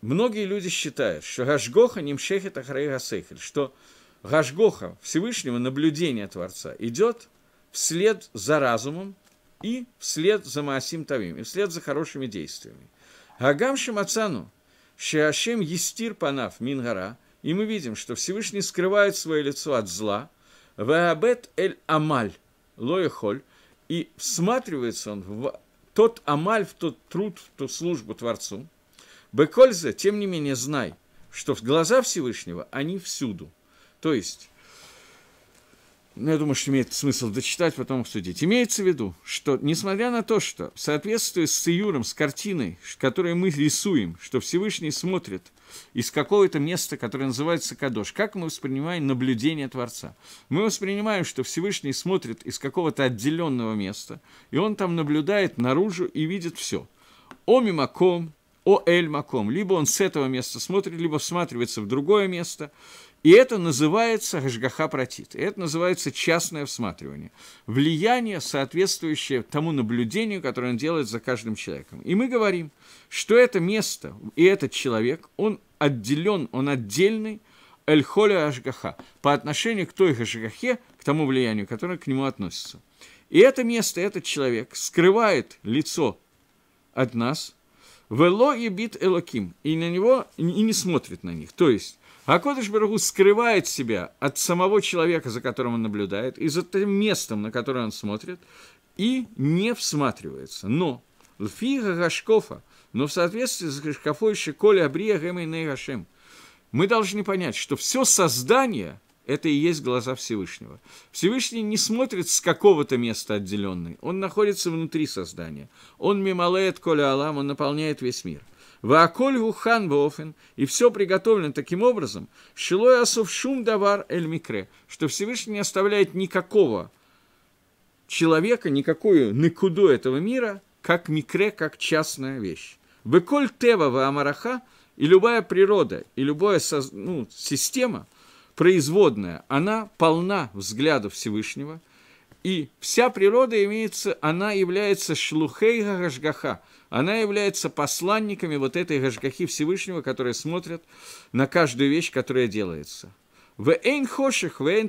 многие люди считают, что Гашгоха немшехет ахрей гасехель, что Гашгоха Всевышнего наблюдения Творца идет вслед за разумом и вслед за Маасим Тавим, и вслед за хорошими действиями. Гагам Ацану, Шиашем Естир Панав Мингара, и мы видим, что Всевышний скрывает свое лицо от зла, Ваабет Эль Амаль, Лоехоль, и всматривается он в тот амаль, в тот труд, в ту службу Творцу. Бекользе, тем не менее, знай, что в глаза Всевышнего, они всюду. То есть, ну, я думаю, что имеет смысл дочитать, потом обсудить. Имеется в виду, что несмотря на то, что в соответствии с Сиюром, с картиной, которую мы рисуем, что Всевышний смотрит – из какого-то места, которое называется Кадош. Как мы воспринимаем наблюдение Творца? Мы воспринимаем, что Всевышний смотрит из какого-то отделенного места, и он там наблюдает наружу и видит все. О мимаком, о эль маком. Либо он с этого места смотрит, либо всматривается в другое место. И это называется Гашгаха протит. Это называется частное всматривание. Влияние, соответствующее тому наблюдению, которое он делает за каждым человеком. И мы говорим – что это место и этот человек, он отделен, он отдельный Эль-Холя Ашгаха по отношению к той Ашгахе, к тому влиянию, которое к нему относится. И это место, этот человек скрывает лицо от нас, вело и бит элоким, и на него и не смотрит на них. То есть, Акодыш Барагу скрывает себя от самого человека, за которым он наблюдает, и за тем местом, на которое он смотрит, и не всматривается. Но Лфига Гашкофа, но в соответствии с Гашкофой Шиколя Абрия Гэмэй Гашем. Мы должны понять, что все создание – это и есть глаза Всевышнего. Всевышний не смотрит с какого-то места отделенный, он находится внутри создания. Он мималеет Коля Алам, он наполняет весь мир. Вааколь гухан вофен, и все приготовлено таким образом, шилой асов шум давар эль микре, что Всевышний не оставляет никакого человека, никакую никуду этого мира – как микре, как частная вещь. Быколь тева ва амараха, и любая природа, и любая ну, система производная, она полна взгляда Всевышнего, и вся природа имеется, она является шлухей гашгаха, она является посланниками вот этой гашгахи Всевышнего, которые смотрят на каждую вещь, которая делается. В эйн в эйн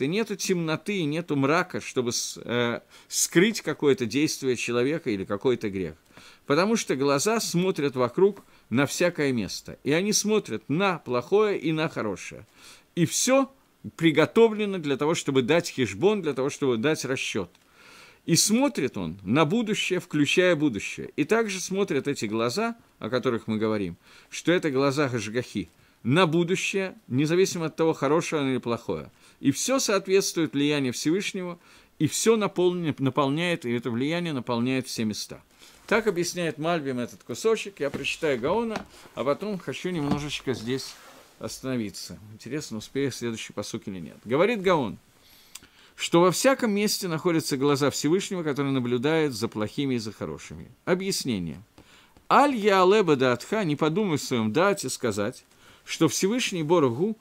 и нету темноты, и нету мрака, чтобы э, скрыть какое-то действие человека или какой-то грех. Потому что глаза смотрят вокруг на всякое место, и они смотрят на плохое и на хорошее. И все приготовлено для того, чтобы дать хижбон, для того, чтобы дать расчет. И смотрит он на будущее, включая будущее. И также смотрят эти глаза, о которых мы говорим, что это глаза Хашгахи – на будущее, независимо от того, хорошее оно или плохое. И все соответствует влиянию Всевышнего, и все наполняет, и это влияние наполняет все места. Так объясняет Мальбим этот кусочек. Я прочитаю Гаона, а потом хочу немножечко здесь остановиться. Интересно, успею следующий посук или нет. Говорит Гаон, что во всяком месте находятся глаза Всевышнего, которые наблюдают за плохими и за хорошими. Объяснение. Аль я алеба да атха, не подумай в своем дате сказать, что Всевышний Боргу,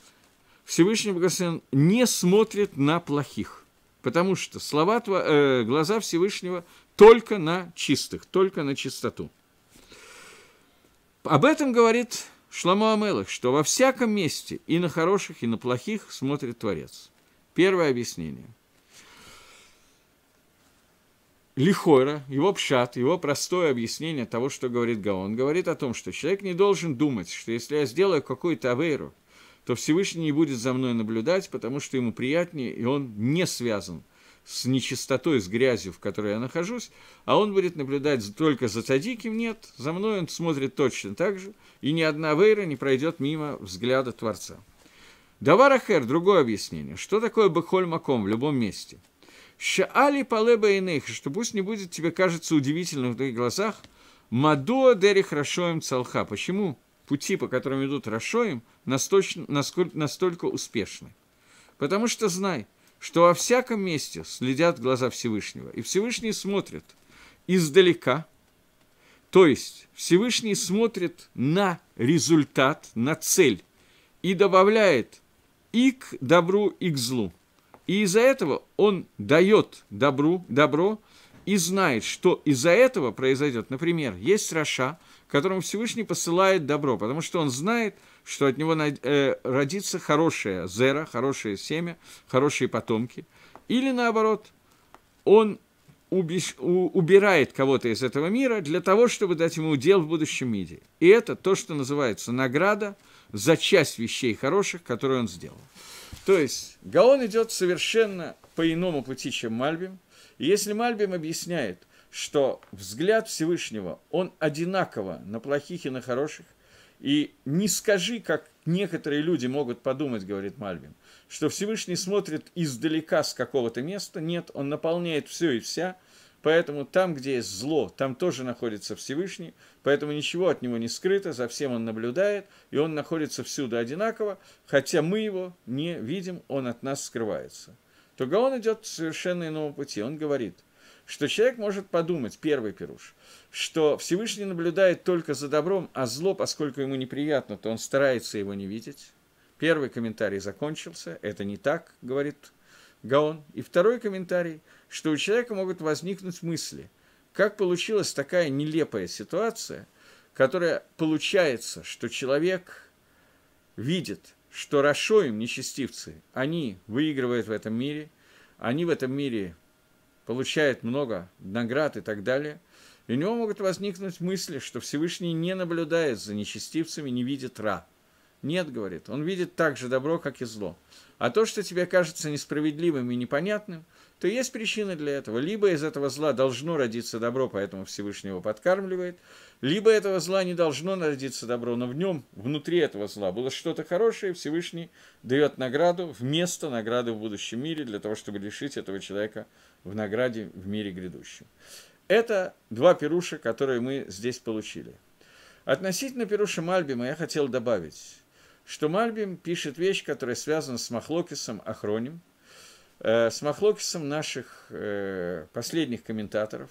Всевышний Богослен не смотрит на плохих, потому что слова, э, глаза Всевышнего только на чистых, только на чистоту. Об этом говорит Шламо Амелах, что во всяком месте и на хороших, и на плохих смотрит Творец. Первое объяснение. Лихойра, его пшат, его простое объяснение того, что говорит Гаон, говорит о том, что человек не должен думать, что если я сделаю какую-то авейру, то Всевышний не будет за мной наблюдать, потому что ему приятнее, и он не связан с нечистотой, с грязью, в которой я нахожусь, а он будет наблюдать только за Тадиким, нет, за мной он смотрит точно так же, и ни одна вейра не пройдет мимо взгляда Творца. Даварахер, другое объяснение. Что такое Бехоль Маком в любом месте – Шаали палеба инейха, что пусть не будет тебе кажется удивительным в твоих глазах, мадуа дери хорошоем цалха. Почему пути, по которым идут Рашоем, настолько, настолько успешны? Потому что знай, что во всяком месте следят глаза Всевышнего, и Всевышний смотрит издалека, то есть Всевышний смотрит на результат, на цель, и добавляет и к добру, и к злу – и из-за этого он дает добру, добро и знает, что из-за этого произойдет. Например, есть Раша, которому Всевышний посылает добро, потому что он знает, что от него э, родится хорошая зера, хорошее семя, хорошие потомки. Или наоборот, он убирает кого-то из этого мира для того, чтобы дать ему удел в будущем мире. И это то, что называется награда – за часть вещей хороших, которые он сделал. То есть Гаон идет совершенно по иному пути, чем Мальбим. И если Мальбим объясняет, что взгляд Всевышнего, он одинаково на плохих и на хороших, и не скажи, как некоторые люди могут подумать, говорит Мальбим, что Всевышний смотрит издалека с какого-то места. Нет, он наполняет все и вся, Поэтому там, где есть зло, там тоже находится Всевышний, поэтому ничего от него не скрыто, за всем он наблюдает, и он находится всюду одинаково, хотя мы его не видим, он от нас скрывается. То Гаон идет совершенно иному пути. Он говорит, что человек может подумать, первый пируш, что Всевышний наблюдает только за добром, а зло, поскольку ему неприятно, то он старается его не видеть. Первый комментарий закончился, это не так, говорит Гаон. И второй комментарий, что у человека могут возникнуть мысли, как получилась такая нелепая ситуация, которая получается, что человек видит, что Рашоим, нечестивцы, они выигрывают в этом мире, они в этом мире получают много наград и так далее, и у него могут возникнуть мысли, что Всевышний не наблюдает за нечестивцами, не видит Ра. Нет, говорит, он видит так же добро, как и зло. А то, что тебе кажется несправедливым и непонятным, то есть причина для этого. Либо из этого зла должно родиться добро, поэтому Всевышний его подкармливает, либо этого зла не должно родиться добро, но в нем, внутри этого зла, было что-то хорошее, Всевышний дает награду вместо награды в будущем мире, для того, чтобы лишить этого человека в награде в мире грядущем. Это два пируша, которые мы здесь получили. Относительно пируша Мальбима я хотел добавить, что Мальбим пишет вещь, которая связана с Махлокисом Ахроним, э, с Махлокисом наших э, последних комментаторов,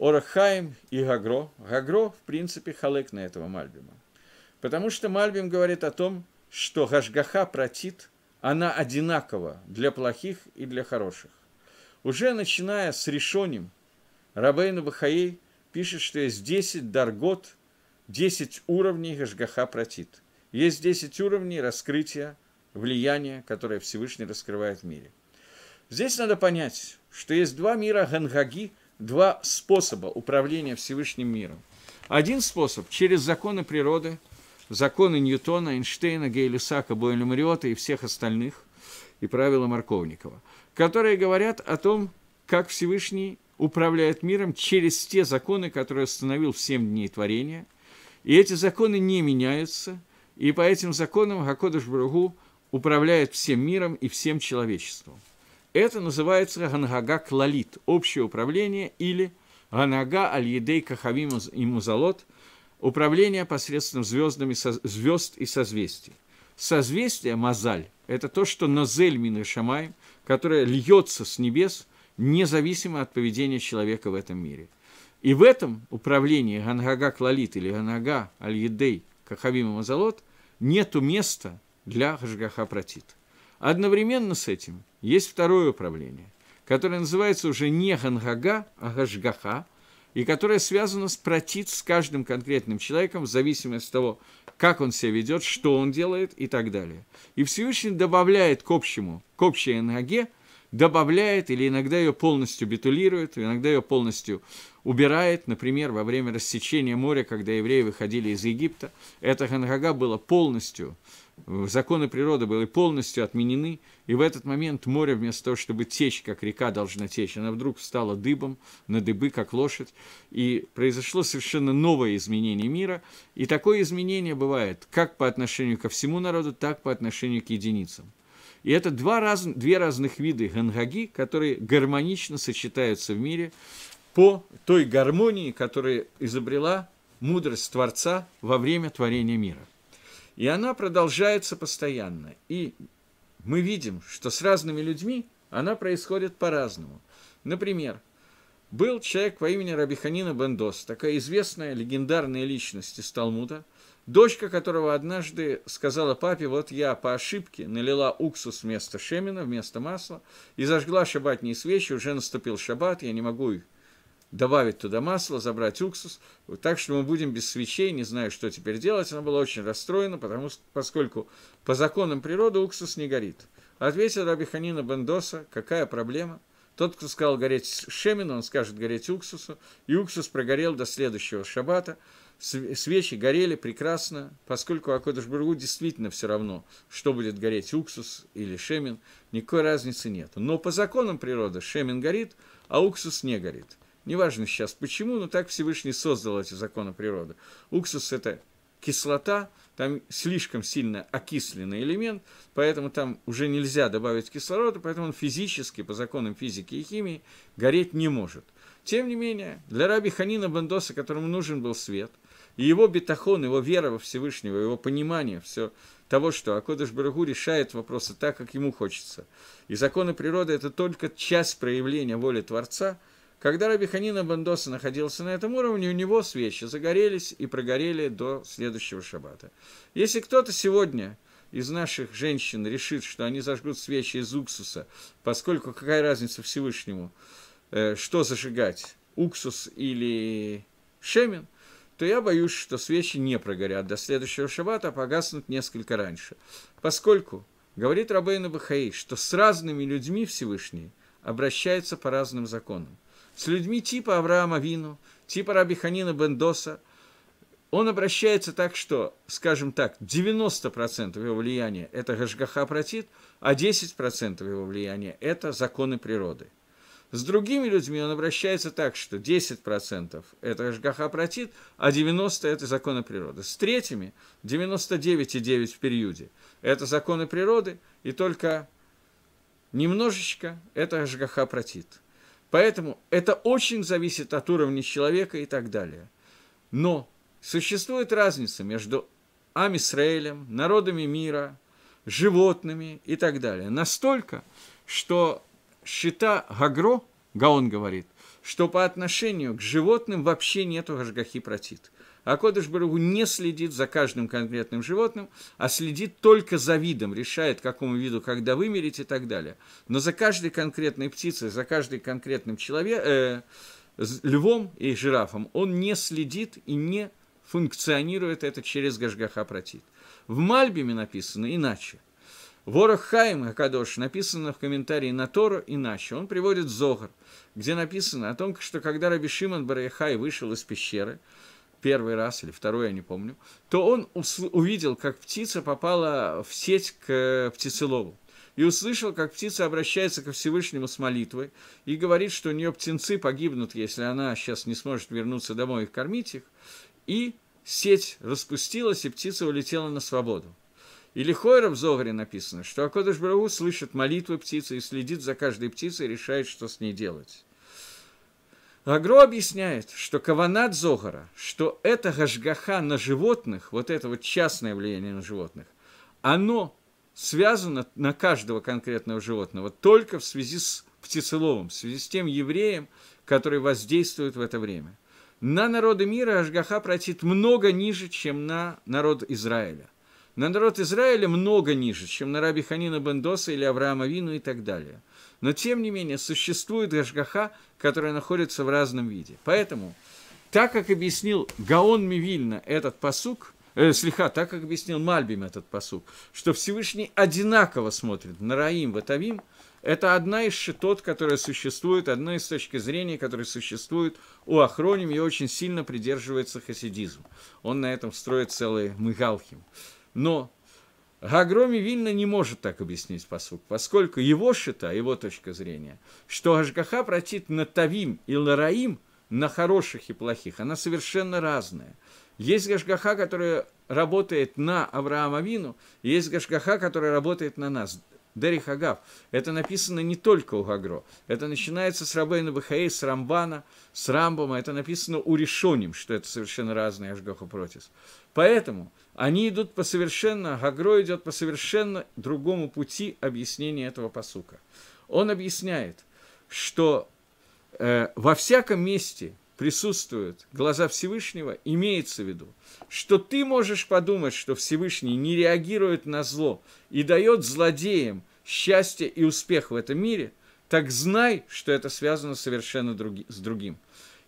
Орахаем и Гагро. Гагро, в принципе, халек на этого Мальбима. Потому что Мальбим говорит о том, что Гашгаха протит, она одинакова для плохих и для хороших. Уже начиная с Решоним, Рабейну Бахаей пишет, что есть 10 даргот, 10 уровней Гашгаха протит – есть 10 уровней раскрытия влияния, которое Всевышний раскрывает в мире. Здесь надо понять, что есть два мира Гангаги, два способа управления Всевышним миром. Один способ – через законы природы, законы Ньютона, Эйнштейна, Гейлисака, Бойлемриота и всех остальных, и правила Марковникова, которые говорят о том, как Всевышний управляет миром через те законы, которые установил в семь дней творения. И эти законы не меняются – и по этим законам Гакодыш Бругу управляет всем миром и всем человечеством. Это называется Гангага Клалит, общее управление, или Ганага Аль-Едей Кахавим и Музалот, управление посредством звездами, звезд и созвездий. Созвездие Мазаль – это то, что Нозель Мин Шамай, которое льется с небес, независимо от поведения человека в этом мире. И в этом управлении Гангага Клалит или Ганага Аль-Едей Кахавим и Мазалот – нету места для Хашгаха пратит. Одновременно с этим есть второе управление, которое называется уже не Гангага, а Хашгаха, и которое связано с пратит с каждым конкретным человеком в зависимости от того, как он себя ведет, что он делает и так далее. И Всевышний добавляет к общему, к общей ноге – добавляет или иногда ее полностью битулирует, иногда ее полностью убирает, например, во время рассечения моря, когда евреи выходили из Египта, эта Хангага была полностью, законы природы были полностью отменены, и в этот момент море вместо того, чтобы течь, как река должна течь, она вдруг встала дыбом, на дыбы, как лошадь, и произошло совершенно новое изменение мира, и такое изменение бывает как по отношению ко всему народу, так по отношению к единицам. И это два раз, две разных виды гангаги, которые гармонично сочетаются в мире по той гармонии, которую изобрела мудрость Творца во время творения мира. И она продолжается постоянно. И мы видим, что с разными людьми она происходит по-разному. Например, был человек по имени Рабиханина Бендос, такая известная легендарная личность из Талмуда, Дочка, которого однажды сказала папе, вот я по ошибке налила уксус вместо шемина, вместо масла, и зажгла шабатные свечи, уже наступил шаббат, я не могу их добавить туда масло, забрать уксус, так что мы будем без свечей, не знаю, что теперь делать. Она была очень расстроена, потому, что, поскольку по законам природы уксус не горит. Ответил Раби Ханина Бендоса, какая проблема? Тот, кто сказал гореть шемину, он скажет гореть уксусу, и уксус прогорел до следующего шабата. Свечи горели прекрасно, поскольку Акодыш Бургу действительно все равно, что будет гореть уксус или шемин, никакой разницы нет. Но по законам природы шемин горит, а уксус не горит. Неважно сейчас почему, но так Всевышний создал эти законы природы. Уксус – это кислота, там слишком сильно окисленный элемент, поэтому там уже нельзя добавить кислорода, поэтому он физически, по законам физики и химии, гореть не может. Тем не менее, для Раби Ханина Бендоса, которому нужен был свет, и его бетахон, его вера во Всевышнего, его понимание все того, что Акодыш Барагу решает вопросы так, как ему хочется. И законы природы – это только часть проявления воли Творца. Когда Рабиханина Бандоса находился на этом уровне, у него свечи загорелись и прогорели до следующего шаббата. Если кто-то сегодня из наших женщин решит, что они зажгут свечи из уксуса, поскольку какая разница Всевышнему, э, что зажигать, уксус или шемин – то я боюсь, что свечи не прогорят до следующего шаббата, а погаснут несколько раньше. Поскольку, говорит Рабейна Бахаи, что с разными людьми Всевышний обращается по разным законам. С людьми типа Авраама Вину, типа Раби Ханина Бендоса, он обращается так, что, скажем так, 90% его влияния – это Гашгаха Протит, а 10% его влияния – это законы природы – с другими людьми он обращается так, что 10% это ЖГХ протит, а 90% это законы природы. С третьими 99,9% в периоде это законы природы, и только немножечко это ЖГХ протит. Поэтому это очень зависит от уровня человека и так далее. Но существует разница между Амисраэлем, народами мира, животными и так далее. Настолько, что Шита Гагро, Гаон говорит, что по отношению к животным вообще нету гашгахи протит. А Кодыш Баругу не следит за каждым конкретным животным, а следит только за видом, решает, какому виду, когда вымереть и так далее. Но за каждой конкретной птицей, за каждым конкретным человеком, э, львом и жирафом, он не следит и не функционирует это через Гашгаха протит. В Мальбиме написано иначе – Ворох Хайм Акадош написано в комментарии на Тору иначе. Он приводит Зогар, где написано о том, что когда Раби Шимон Барайхай вышел из пещеры, первый раз или второй, я не помню, то он увидел, как птица попала в сеть к птицелову. И услышал, как птица обращается ко Всевышнему с молитвой и говорит, что у нее птенцы погибнут, если она сейчас не сможет вернуться домой и кормить их. И сеть распустилась, и птица улетела на свободу. Или Лихойра в Зовре написано, что Акодыш Брау слышит молитвы птицы и следит за каждой птицей и решает, что с ней делать. Агро объясняет, что Каванат Зогара, что это гашгаха на животных, вот это вот частное влияние на животных, оно связано на каждого конкретного животного только в связи с птицеловым, в связи с тем евреем, который воздействует в это время. На народы мира Ашгаха протит много ниже, чем на народ Израиля – на народ Израиля много ниже, чем на раби Ханина Бендоса или Авраама Вину и так далее. Но, тем не менее, существует Гашгаха, которая находится в разном виде. Поэтому, так как объяснил Гаон Мивильна этот посук, э, слегка, так как объяснил Мальбим этот посук, что Всевышний одинаково смотрит на Раим, Ватавим, это одна из шитот, которая существует, одна из точки зрения, которая существует у Ахроним и очень сильно придерживается хасидизм. Он на этом строит целые мыгалхим. Но Гагроми Вильна не может так объяснить посук, поскольку его шита, его точка зрения, что Ашгаха на Тавим и Лараим на хороших и плохих, она совершенно разная. Есть Гашгаха, которая работает на Авраама Вину, есть Гашгаха, которая работает на нас. Дерих Агав. Это написано не только у Гагро. Это начинается с Рабейна Бахаи, с Рамбана, с Рамбома. Это написано у Решоним, что это совершенно разные Ашгаха протис. Поэтому они идут по совершенно, а Гагро идет по совершенно другому пути объяснения этого посука. Он объясняет, что э, во всяком месте присутствуют глаза Всевышнего, имеется в виду, что ты можешь подумать, что Всевышний не реагирует на зло и дает злодеям счастье и успех в этом мире, так знай, что это связано совершенно други, с другим.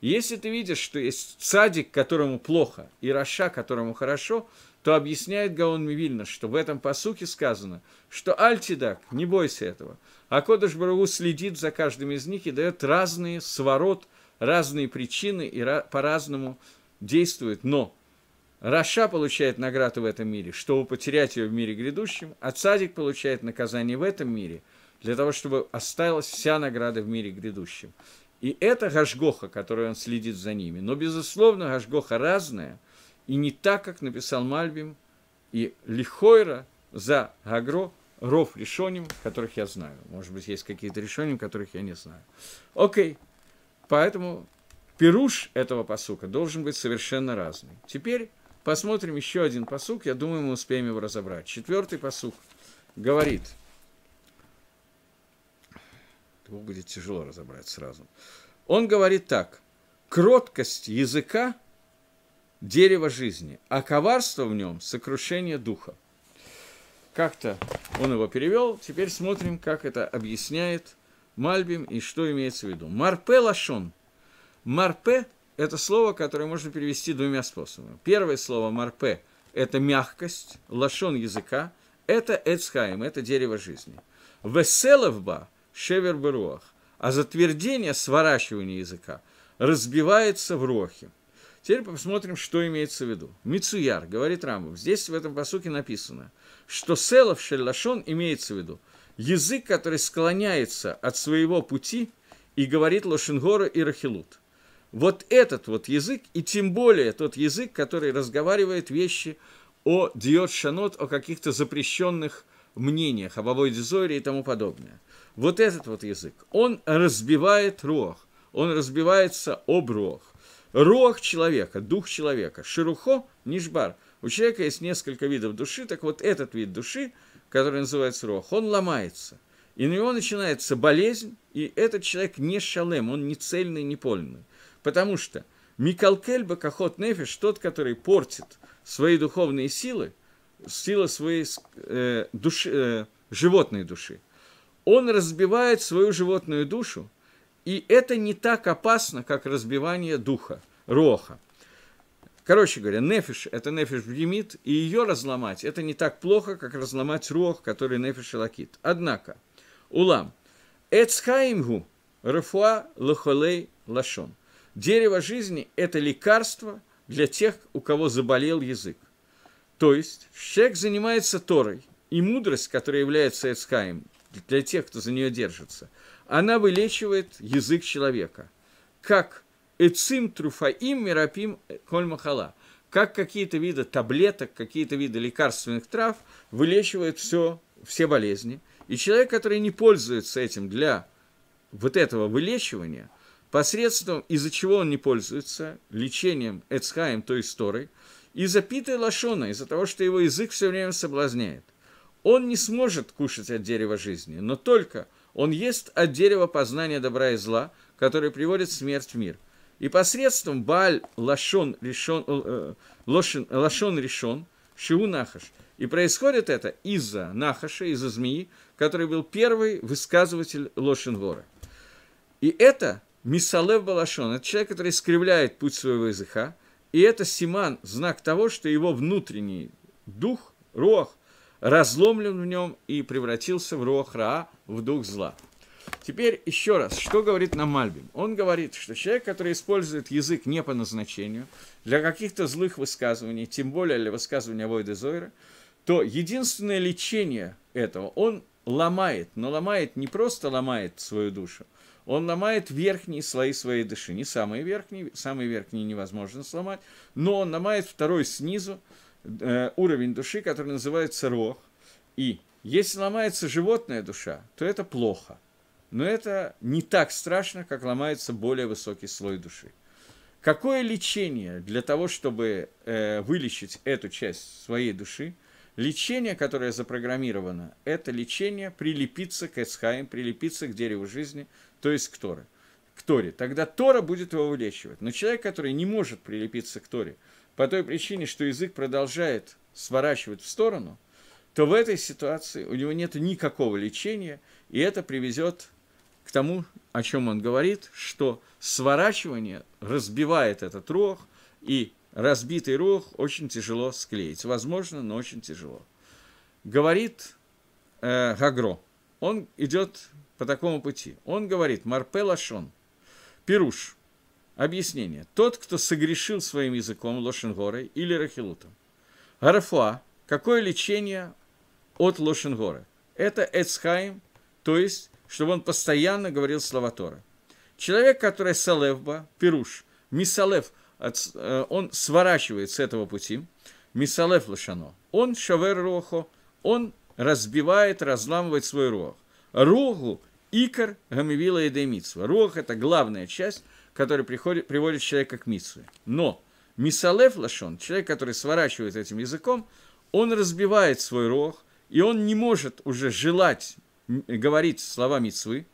Если ты видишь, что есть садик, которому плохо, и раша, которому хорошо – то объясняет Гаон Мивильна, что в этом посуке сказано, что Альтидак, не бойся этого, а Кодыш Барагу следит за каждым из них и дает разные сворот, разные причины и по-разному действует. Но Раша получает награду в этом мире, чтобы потерять ее в мире грядущем, а Цадик получает наказание в этом мире, для того, чтобы осталась вся награда в мире грядущем. И это Гашгоха, который он следит за ними. Но, безусловно, Гашгоха разная – и не так, как написал Мальбим и Лихойра за Гагро, Ров решением, которых я знаю. Может быть, есть какие-то решения, которых я не знаю. Окей. Поэтому пируш этого посука должен быть совершенно разный. Теперь посмотрим еще один посук. Я думаю, мы успеем его разобрать. Четвертый посук говорит. Его будет тяжело разобрать сразу. Он говорит так. Кроткость языка дерево жизни, а коварство в нем – сокрушение духа. Как-то он его перевел, теперь смотрим, как это объясняет Мальбим и что имеется в виду. Марпе лашон. Марпе – это слово, которое можно перевести двумя способами. Первое слово «марпе» – это мягкость, лашон языка, это эцхайм, это дерево жизни. Веселовба – шевер беруах, а затвердение, сворачивание языка разбивается в рохе – Теперь посмотрим, что имеется в виду. Мицуяр, говорит Рамбов, здесь в этом посуке написано, что селов шеллашон имеется в виду язык, который склоняется от своего пути и говорит лошенгору и Рахилут. Вот этот вот язык, и тем более тот язык, который разговаривает вещи о Диот Шанот, о каких-то запрещенных мнениях, об Абой и тому подобное. Вот этот вот язык, он разбивает рог, он разбивается об рог. Рох человека, дух человека. шерухо, нишбар. У человека есть несколько видов души, так вот этот вид души, который называется рох, он ломается. И на него начинается болезнь, и этот человек не шалем, он не цельный, не польный. Потому что Микалкель Бакахот Нефиш, тот, который портит свои духовные силы, сила своей э, души, э, животной души, он разбивает свою животную душу, и это не так опасно, как разбивание духа, роха. Короче говоря, нефиш – это нефиш бдимит, и ее разломать – это не так плохо, как разломать рох, который нефиш лакит. Однако, улам, эцхаимгу рафуа лохолей лашон. Дерево жизни – это лекарство для тех, у кого заболел язык. То есть, человек занимается Торой, и мудрость, которая является эцхаим, для тех, кто за нее держится – она вылечивает язык человека. Как эцим труфаим мирапим кольмахала. Как какие-то виды таблеток, какие-то виды лекарственных трав вылечивают все, все болезни. И человек, который не пользуется этим для вот этого вылечивания, посредством, из-за чего он не пользуется, лечением Эцхаем, той сторой, из-за питы лошона, из-за того, что его язык все время соблазняет. Он не сможет кушать от дерева жизни, но только – он ест от дерева познания добра и зла, которое приводит смерть в мир. И посредством баль Лашон Решон, э, Лошин, Лашон Решон, Шиу Нахаш. И происходит это из-за Нахаша, из-за змеи, который был первый высказыватель лошен вора. И это Мисалев Балашон, это человек, который искривляет путь своего языка, и это Симан, знак того, что его внутренний дух, рох, разломлен в нем и превратился в рохра, в дух зла. Теперь еще раз, что говорит нам Мальбим? Он говорит, что человек, который использует язык не по назначению, для каких-то злых высказываний, тем более для высказывания Войда Зойра, то единственное лечение этого, он ломает, но ломает не просто ломает свою душу, он ломает верхние слои своей души, не самые верхние, самые верхние невозможно сломать, но он ломает второй снизу, Э, уровень души, который называется рох. И если ломается животная душа, то это плохо. Но это не так страшно, как ломается более высокий слой души. Какое лечение для того, чтобы э, вылечить эту часть своей души? Лечение, которое запрограммировано, это лечение прилепиться к Эцхаим, прилепиться к дереву жизни, то есть к Торе. К Торе. Тогда Тора будет его вылечивать. Но человек, который не может прилепиться к Торе – по той причине, что язык продолжает сворачивать в сторону, то в этой ситуации у него нет никакого лечения, и это приведет к тому, о чем он говорит, что сворачивание разбивает этот рог, и разбитый рог очень тяжело склеить. Возможно, но очень тяжело. Говорит э, Гагро, он идет по такому пути. Он говорит, Марпе Лашон, Пируш – Объяснение. Тот, кто согрешил своим языком Лошенгорой или Рахилутом. Арафуа. Какое лечение от Лошенгора? Это Эцхайм, то есть, чтобы он постоянно говорил слова Тора. Человек, который Салевба, Пируш, Мисалев, э, он сворачивает с этого пути, Мисалев Лошано, он Шавер Рохо, он разбивает, разламывает свой рог. Рогу икар, Гамивила и Демитсва. Рог – это главная часть, который приходит, приводит человека к митсве. Но мисалев лашон, человек, который сворачивает этим языком, он разбивает свой рог, и он не может уже желать говорить слова митсвы,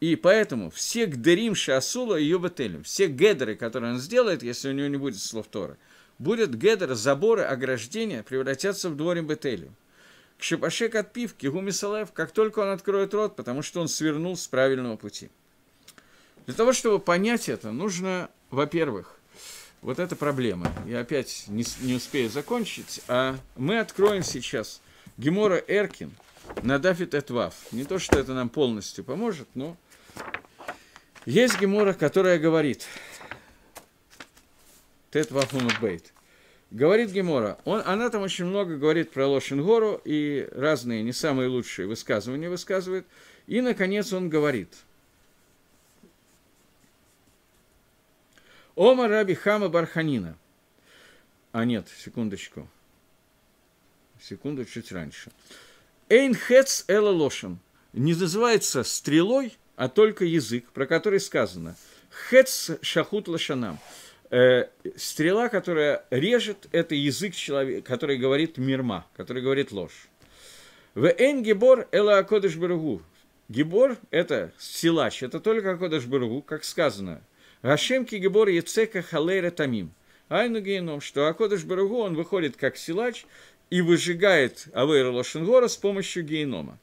и поэтому все гдерим шасула и юбателем, все гедеры, которые он сделает, если у него не будет слов Торы, будет гедер, заборы, ограждения превратятся в дворим бетелем. Кшипашек отпивки, гумисалев, как только он откроет рот, потому что он свернул с правильного пути. Для того, чтобы понять это, нужно, во-первых, вот эта проблема. Я опять не, не успею закончить, а мы откроем сейчас Гемора Эркин на Дафит Этвав. Не то, что это нам полностью поможет, но есть Гемора, которая говорит, Тет Бейт. Говорит Гемора, он, она там очень много говорит про Лошингору и разные не самые лучшие высказывания высказывает. И, наконец, он говорит – Ома Раби Хама Барханина. А нет, секундочку. Секунду чуть раньше. Эйн хец эла лошен. Не называется стрелой, а только язык, про который сказано. Хец шахут лошанам. Э, стрела, которая режет, это язык человека, который говорит мирма, который говорит ложь. В эйн гибор эла акодыш баругу. Гибор – это силач, это только Акодыш Баругу, как сказано – Гашем Кигебор Ецека Халейра Тамим. Айну геном, что Акодыш Баругу, он выходит как силач и выжигает Авейра Лошенгора с помощью генома.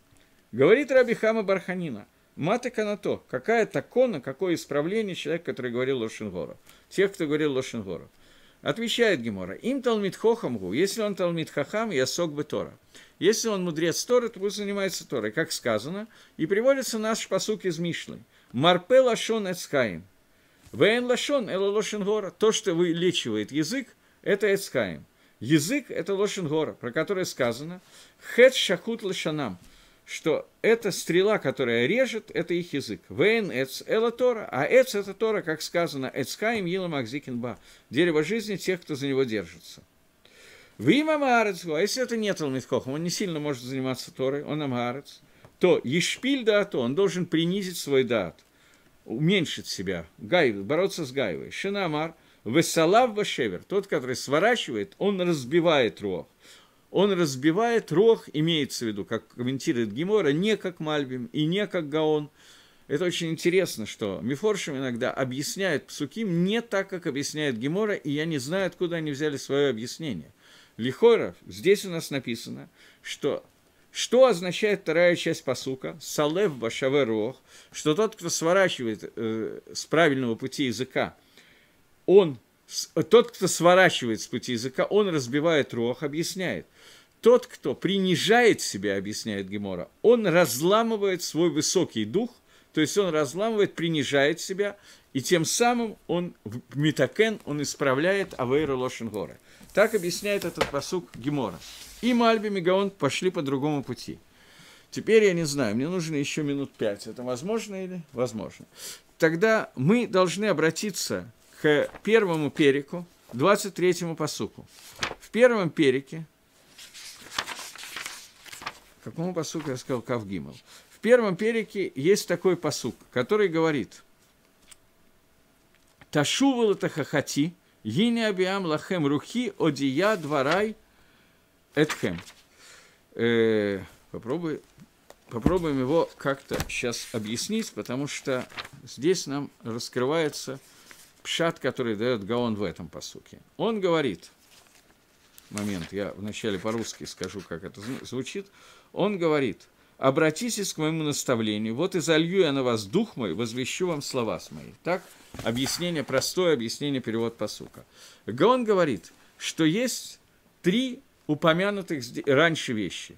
Говорит Раби Хама Барханина, на то, какая такона, какое исправление человек, который говорил Лошенгору, тех, кто говорил Лошенгору. Отвечает Гемора, им талмит хохамгу, если он талмит хахам, я сок бы Тора. Если он мудрец Торы, то пусть занимается Торой, как сказано, и приводится наш посук из Мишлы. Марпе лашон эцхаим. Вейн лошон, эла лошен гора. То, что вылечивает язык, это эцхаем. Язык – это лошен про которое сказано «хет шахут лошанам», что это стрела, которая режет, это их язык. Вейн эц эла Тора, а эц – это Тора, как сказано, эцхаем Ила макзикинба, дерево жизни тех, кто за него держится. Вы мамарецгу, а если это не Талмитхох, он не сильно может заниматься Торой, он амарец, то ешпиль даато, он должен принизить свой даат – уменьшить себя, гайвы, бороться с гайвой. Шинамар, Весалав Вашевер, тот, который сворачивает, он разбивает рог. Он разбивает рог, имеется в виду, как комментирует Гемора, не как Мальбим и не как Гаон. Это очень интересно, что Мифоршим иногда объясняет Псуким не так, как объясняет Гемора, и я не знаю, откуда они взяли свое объяснение. Лихора, здесь у нас написано, что что означает вторая часть посука? Салев башаверох, что тот, кто сворачивает э, с правильного пути языка, он, э, тот, кто сворачивает с пути языка, он разбивает рох, объясняет. Тот, кто принижает себя, объясняет Гемора, он разламывает свой высокий дух, то есть он разламывает, принижает себя, и тем самым он, метакен, он исправляет Авейра Лошенгора. Так объясняет этот посук Гемора. И Мальби Мегаон пошли по другому пути. Теперь я не знаю, мне нужно еще минут пять. Это возможно или возможно? Тогда мы должны обратиться к первому перику, 23-му посуку. В первом перике, какому посуку я сказал Кавгимал? В первом перике есть такой посук, который говорит «Ташувал это хахати, гине абиам лахем рухи, одия дворай, Этхем. Э, попробуй, попробуем его как-то сейчас объяснить, потому что здесь нам раскрывается пшат, который дает Гаон в этом посуке. Он говорит, момент, я вначале по-русски скажу, как это звучит, он говорит, обратитесь к моему наставлению, вот и залью я на вас дух мой, возвещу вам слова с мои. Так, объяснение, простое объяснение, перевод посука. Гаон говорит, что есть три упомянутых раньше вещи,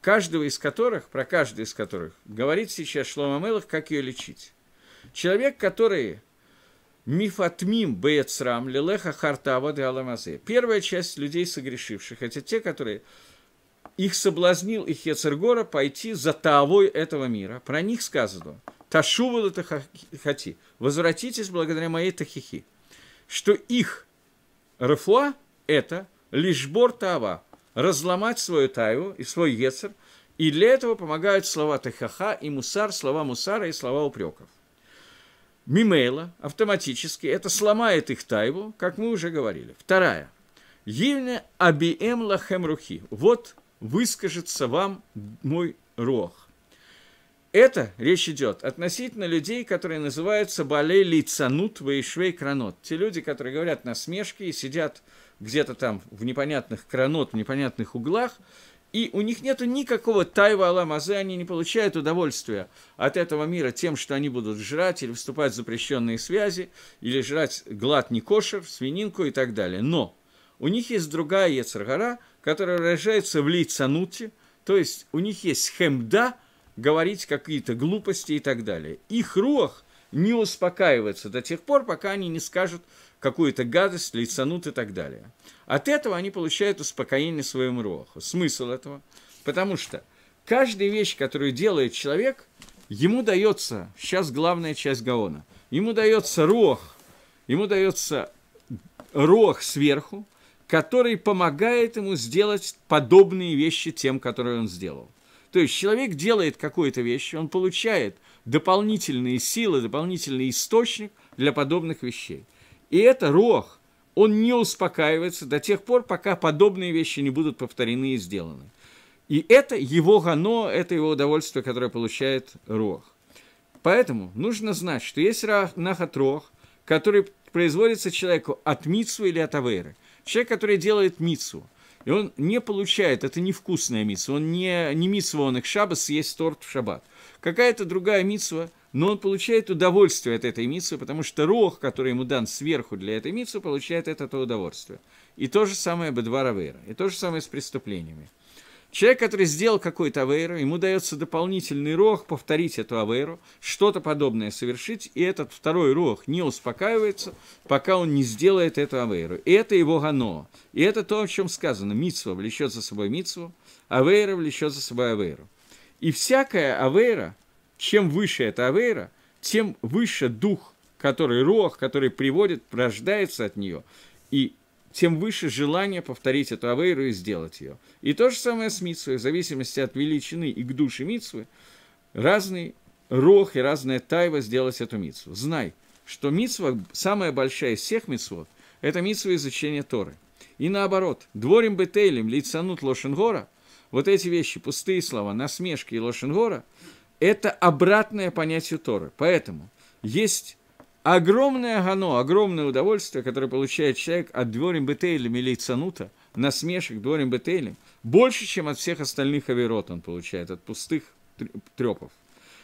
каждого из которых, про каждый из которых, говорит сейчас Шлома Мелах, как ее лечить. Человек, который мифатмим бецрам лелеха, хартава де аламазе. Первая часть людей, согрешивших, это те, которые их соблазнил их Ецергора пойти за таавой этого мира. Про них сказано. Ташувал это хати. Возвратитесь благодаря моей тахихи. Что их рафуа – это лишь бор таава, разломать свою тайву и свой ецер, и для этого помогают слова Техаха и Мусар, слова Мусара и слова упреков. Мимейла автоматически это сломает их тайву, как мы уже говорили. Вторая. Ильне абием лахем рухи. Вот выскажется вам мой рох. Это речь идет относительно людей, которые называются болей лицанут ваишвей кранот. Те люди, которые говорят насмешки и сидят где-то там в непонятных кранот, в непонятных углах, и у них нет никакого тайва аламазе, они не получают удовольствия от этого мира тем, что они будут жрать или вступать в запрещенные связи, или жрать глад не кошер, свининку и так далее. Но у них есть другая Ецаргара, которая выражается в лицануте, то есть у них есть хемда, говорить какие-то глупости и так далее. Их рух не успокаивается до тех пор, пока они не скажут какую-то гадость лицанут и так далее. От этого они получают успокоение своему роху. Смысл этого? Потому что каждая вещь, которую делает человек, ему дается, сейчас главная часть Гаона, ему дается рох, ему дается рох сверху, который помогает ему сделать подобные вещи тем, которые он сделал. То есть человек делает какую-то вещь, он получает дополнительные силы, дополнительный источник для подобных вещей. И это рох. Он не успокаивается до тех пор, пока подобные вещи не будут повторены и сделаны. И это его гано, это его удовольствие, которое получает рох. Поэтому нужно знать, что есть нахат рох, который производится человеку от митсу или от аверы. Человек, который делает митсу, и он не получает, это невкусная митсу, он не, не митсу, он их шабас, съесть торт в шаббат. Какая-то другая митсу, но он получает удовольствие от этой митсы, потому что рог, который ему дан сверху для этой митсы, получает от этого удовольствие. И то же самое Бедвар Авейра, и то же самое с преступлениями. Человек, который сделал какой-то авейру, ему дается дополнительный рог повторить эту авейру, что-то подобное совершить, и этот второй рог не успокаивается, пока он не сделает эту авейру. И это его гано. И это то, о чем сказано. Митсва влечет за собой митсву, авейра влечет за собой авейру. И всякая авейра, чем выше эта авейра, тем выше дух, который рог, который приводит, рождается от нее, и тем выше желание повторить эту авейру и сделать ее. И то же самое с митсвой, в зависимости от величины и к душе митсвы, разный рох и разная тайва сделать эту митсву. Знай, что митсва, самая большая из всех митсвот, это митсва изучения Торы. И наоборот, дворим бетейлем лицанут лошенгора, вот эти вещи, пустые слова, насмешки и лошенгора – это обратное понятие Торы. Поэтому есть огромное гано, огромное удовольствие, которое получает человек от дворим бетейлем или цанута, насмешек дворим бетейлем, больше, чем от всех остальных аверот он получает, от пустых трепов.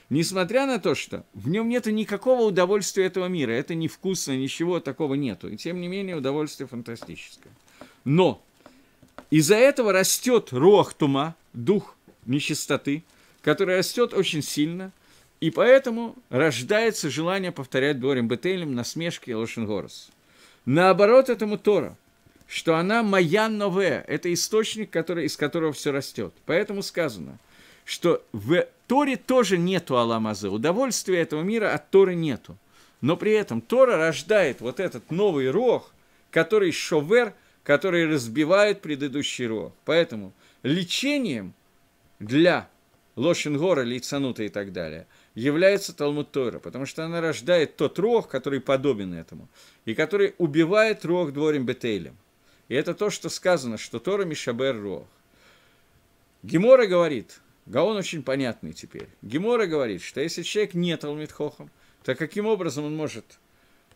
Несмотря на то, что в нем нет никакого удовольствия этого мира, это невкусно, ничего такого нету, и тем не менее удовольствие фантастическое. Но из-за этого растет рохтума, дух нечистоты – которая растет очень сильно, и поэтому рождается желание повторять Дорим Бетелем насмешки и Лошенгорос. Наоборот, этому Тора, что она моя новая, это источник, который, из которого все растет. Поэтому сказано, что в Торе тоже нету Аламазы, удовольствия этого мира от Торы нету. Но при этом Тора рождает вот этот новый рог, который шовер, который разбивает предыдущий рог. Поэтому лечением для Лошин Гора, Лейцанута и так далее, является Талмуд Тойра, потому что она рождает тот рог, который подобен этому, и который убивает рог дворем Бетейлем. И это то, что сказано, что Тора Мишабер рог. Гемора говорит, Гаон очень понятный теперь, Гемора говорит, что если человек не Талмит Хохом, то каким образом он может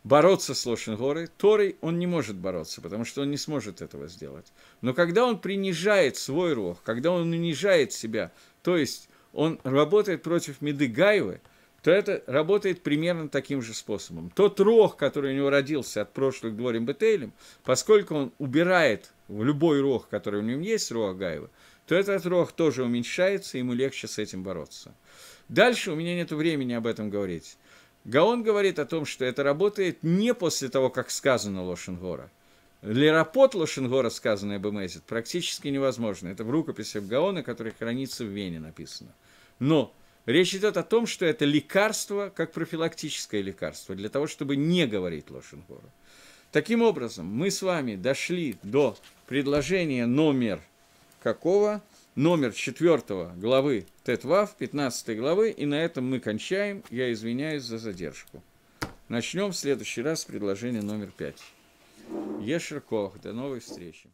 бороться с Лошенгорой, Торой он не может бороться, потому что он не сможет этого сделать. Но когда он принижает свой рог, когда он унижает себя, то есть он работает против Меды Гаевы, то это работает примерно таким же способом. Тот рог, который у него родился от прошлых дворем Бетейлем, поскольку он убирает любой рог, который у него есть, рог Гаева, то этот рог тоже уменьшается, и ему легче с этим бороться. Дальше у меня нет времени об этом говорить. Гаон говорит о том, что это работает не после того, как сказано Лошенгора – Леропот Лошенгора, сказанное Бемезит, практически невозможно. Это в рукописи Гаона, которая хранится в Вене написано. Но речь идет о том, что это лекарство, как профилактическое лекарство, для того, чтобы не говорить Лошенгору. Таким образом, мы с вами дошли до предложения номер какого? Номер 4 главы Тетвав, 15 главы, и на этом мы кончаем. Я извиняюсь за задержку. Начнем в следующий раз с предложения номер 5. Ешер До новых встреч.